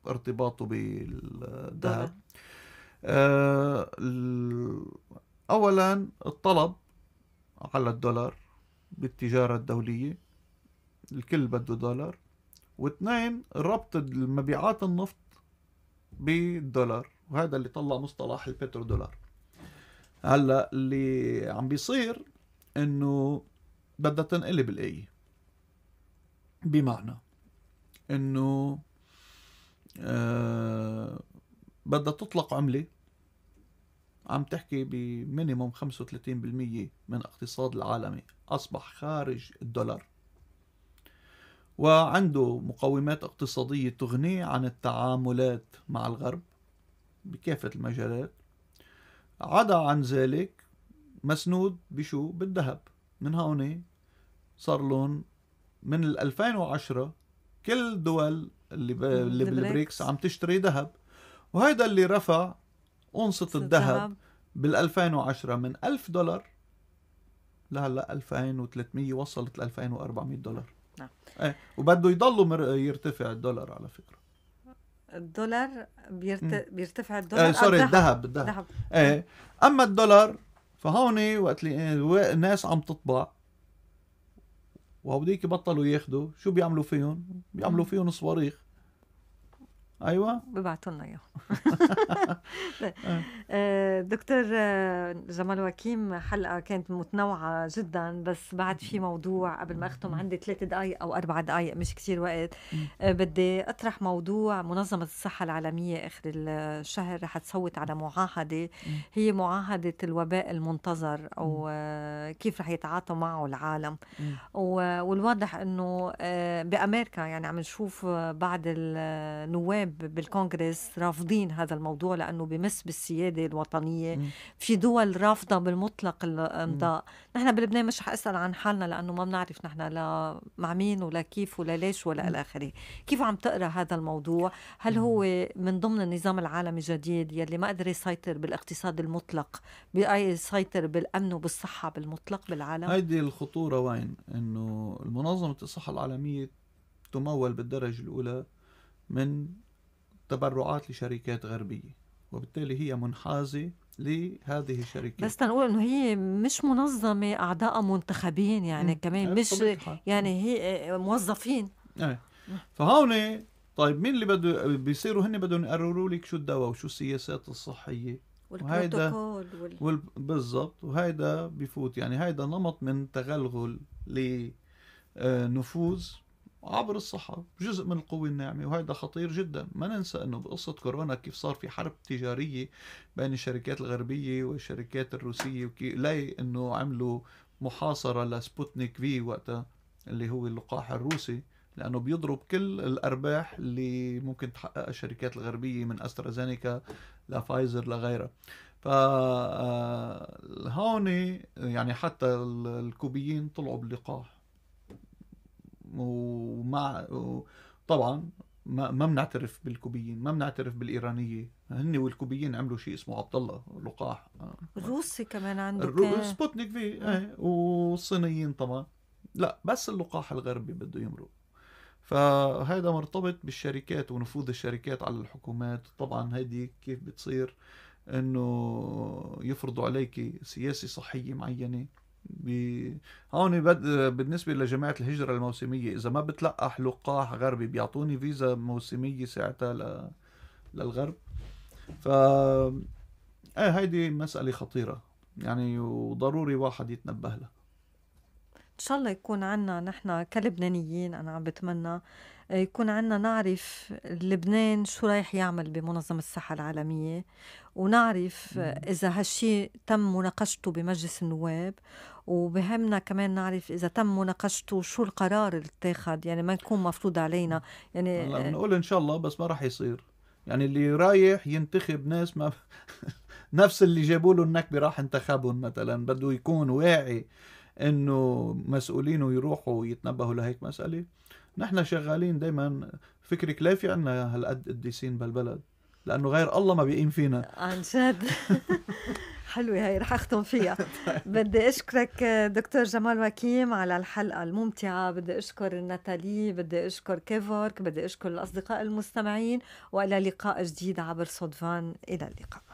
ارتباطه بالذهب آه، اولا الطلب على الدولار بالتجاره الدوليه الكل بده دولار واثنين ربط مبيعات النفط بالدولار وهذا اللي طلع مصطلح البترو دولار هلا اللي عم بيصير انه بدها تنقلب الآية بمعنى انه آه بدها تطلق عملة عم تحكي بمينيموم 35% من اقتصاد العالمي أصبح خارج الدولار وعنده مقومات اقتصادية تغنيه عن التعاملات مع الغرب بكافة المجالات عدا عن ذلك مسنود بشو بالذهب من هون صار لهم من 2010 كل الدول اللي ب... اللي بالبريكس عم تشتري ذهب وهيدا اللي رفع أنصة الذهب بال 2010 من 1000 دولار لهلا 2300 وصلت ل 2400 دولار نعم ايه وبده يضلوا مر... يرتفع الدولار على فكره الدولار بيرت... بيرتفع آه، الدولار آه سوري الذهب الذهب ايه اما الدولار فهون وقت اللي الناس عم تطبع وهوديك بطلوا ياخذوا شو بيعملوا فيهم؟ بيعملوا فيهم صواريخ ايوه ببعثوا لنا اياه <laughs> طيب. آه. آه، دكتور آه، جمال وكيم حلقه كانت متنوعه جدا بس بعد في موضوع قبل ما اختم عندي ثلاث دقائق او اربع دقائق مش كثير وقت بدي اطرح موضوع منظمه الصحه العالميه اخر الشهر رح تصوت على معاهده هي معاهده الوباء المنتظر او كيف رح يتعاطوا معه العالم والواضح انه بامريكا يعني عم نشوف بعض النواب بالكونغرس رافضين هذا الموضوع لانه بمس بالسياده الوطنيه في دول رافضه بالمطلق الامضاء نحن بلبنان مش حاسال عن حالنا لانه ما بنعرف نحن لا مع مين ولا كيف ولا ليش ولا الى اخره كيف عم تقرا هذا الموضوع هل هو من ضمن النظام العالمي الجديد يلي ما قدر يسيطر بالاقتصاد المطلق يسيطر بالامن وبالصحه بالمطلق بالعالم هيدي الخطوره وين انه منظمه الصحه العالميه تمول بالدرجه الاولى من تبرعات لشركات غربية وبالتالي هي منحازة لهذه الشركات بس تنقول انه هي مش منظمه اعضاء منتخبين يعني م. كمان مش يعني هي آه، موظفين ايه فهون طيب مين اللي بده بيصيروا هن بدهم يقرروا لك شو الدواء وشو السياسات الصحيه والبروتوكول وال... بالضبط وهيدا بفوت يعني هيدا نمط من تغلغل لنفوذ آه، عبر الصحة جزء من القوة الناعمة وهذا خطير جدا ما ننسى أنه بقصة كورونا كيف صار في حرب تجارية بين الشركات الغربية والشركات الروسية وكي... لاي أنه عملوا محاصرة لسبوتنيك في وقتها اللي هو اللقاح الروسي لأنه بيضرب كل الأرباح اللي ممكن تحققها الشركات الغربية من أسترازينيكا لفايزر لغيرها فهون آه، يعني حتى الكوبيين طلعوا باللقاح ومع طبعا ما بنعترف بالكوبيين ما بنعترف بالإيرانية هن والكوبيين عملوا شيء اسمه عبد الله لقاح الروسي كمان عنده الرو... سبوتنيك في آه. إيه، والصينيين طبعا لا بس اللقاح الغربي بده يمرق فهذا مرتبط بالشركات ونفوذ الشركات على الحكومات طبعا هيدي كيف بتصير انه يفرضوا عليك سياسه صحيه معينه بي... هون بد... بالنسبه لجماعه الهجره الموسميه اذا ما بتلقح لقاح غربي بيعطوني فيزا موسميه ساعتها ل... للغرب ف ايه هيدي مساله خطيره يعني وضروري واحد يتنبه لها ان شاء الله يكون عنا نحن كلبنانيين انا عم بتمنى يكون عنا نعرف لبنان شو رايح يعمل بمنظمة الصحة العالمية ونعرف إذا هالشي تم مناقشته بمجلس النواب وبهمنا كمان نعرف إذا تم مناقشته شو القرار اللي اتاخد يعني ما يكون مفروض علينا يعني آه بنقول إن شاء الله بس ما راح يصير يعني اللي رايح ينتخب ناس ما <laughs> نفس اللي جابوا له النكبه راح انتخبهم مثلا بده يكون واعي انه مسؤولينه يروحوا يتنبهوا لهيك مساله نحن شغالين دائما فكرك ليه في عنا هالقد قديسين بهالبلد لانه غير الله ما بيقيم فينا عن جد <laughs> حلوة هاي رح أختم فيها <laughs> بدي أشكرك دكتور جمال وكيم على الحلقة الممتعة بدي أشكر نتالي بدي أشكر كيفورك بدي أشكر الأصدقاء المستمعين وإلى لقاء جديد عبر صدفان إلى اللقاء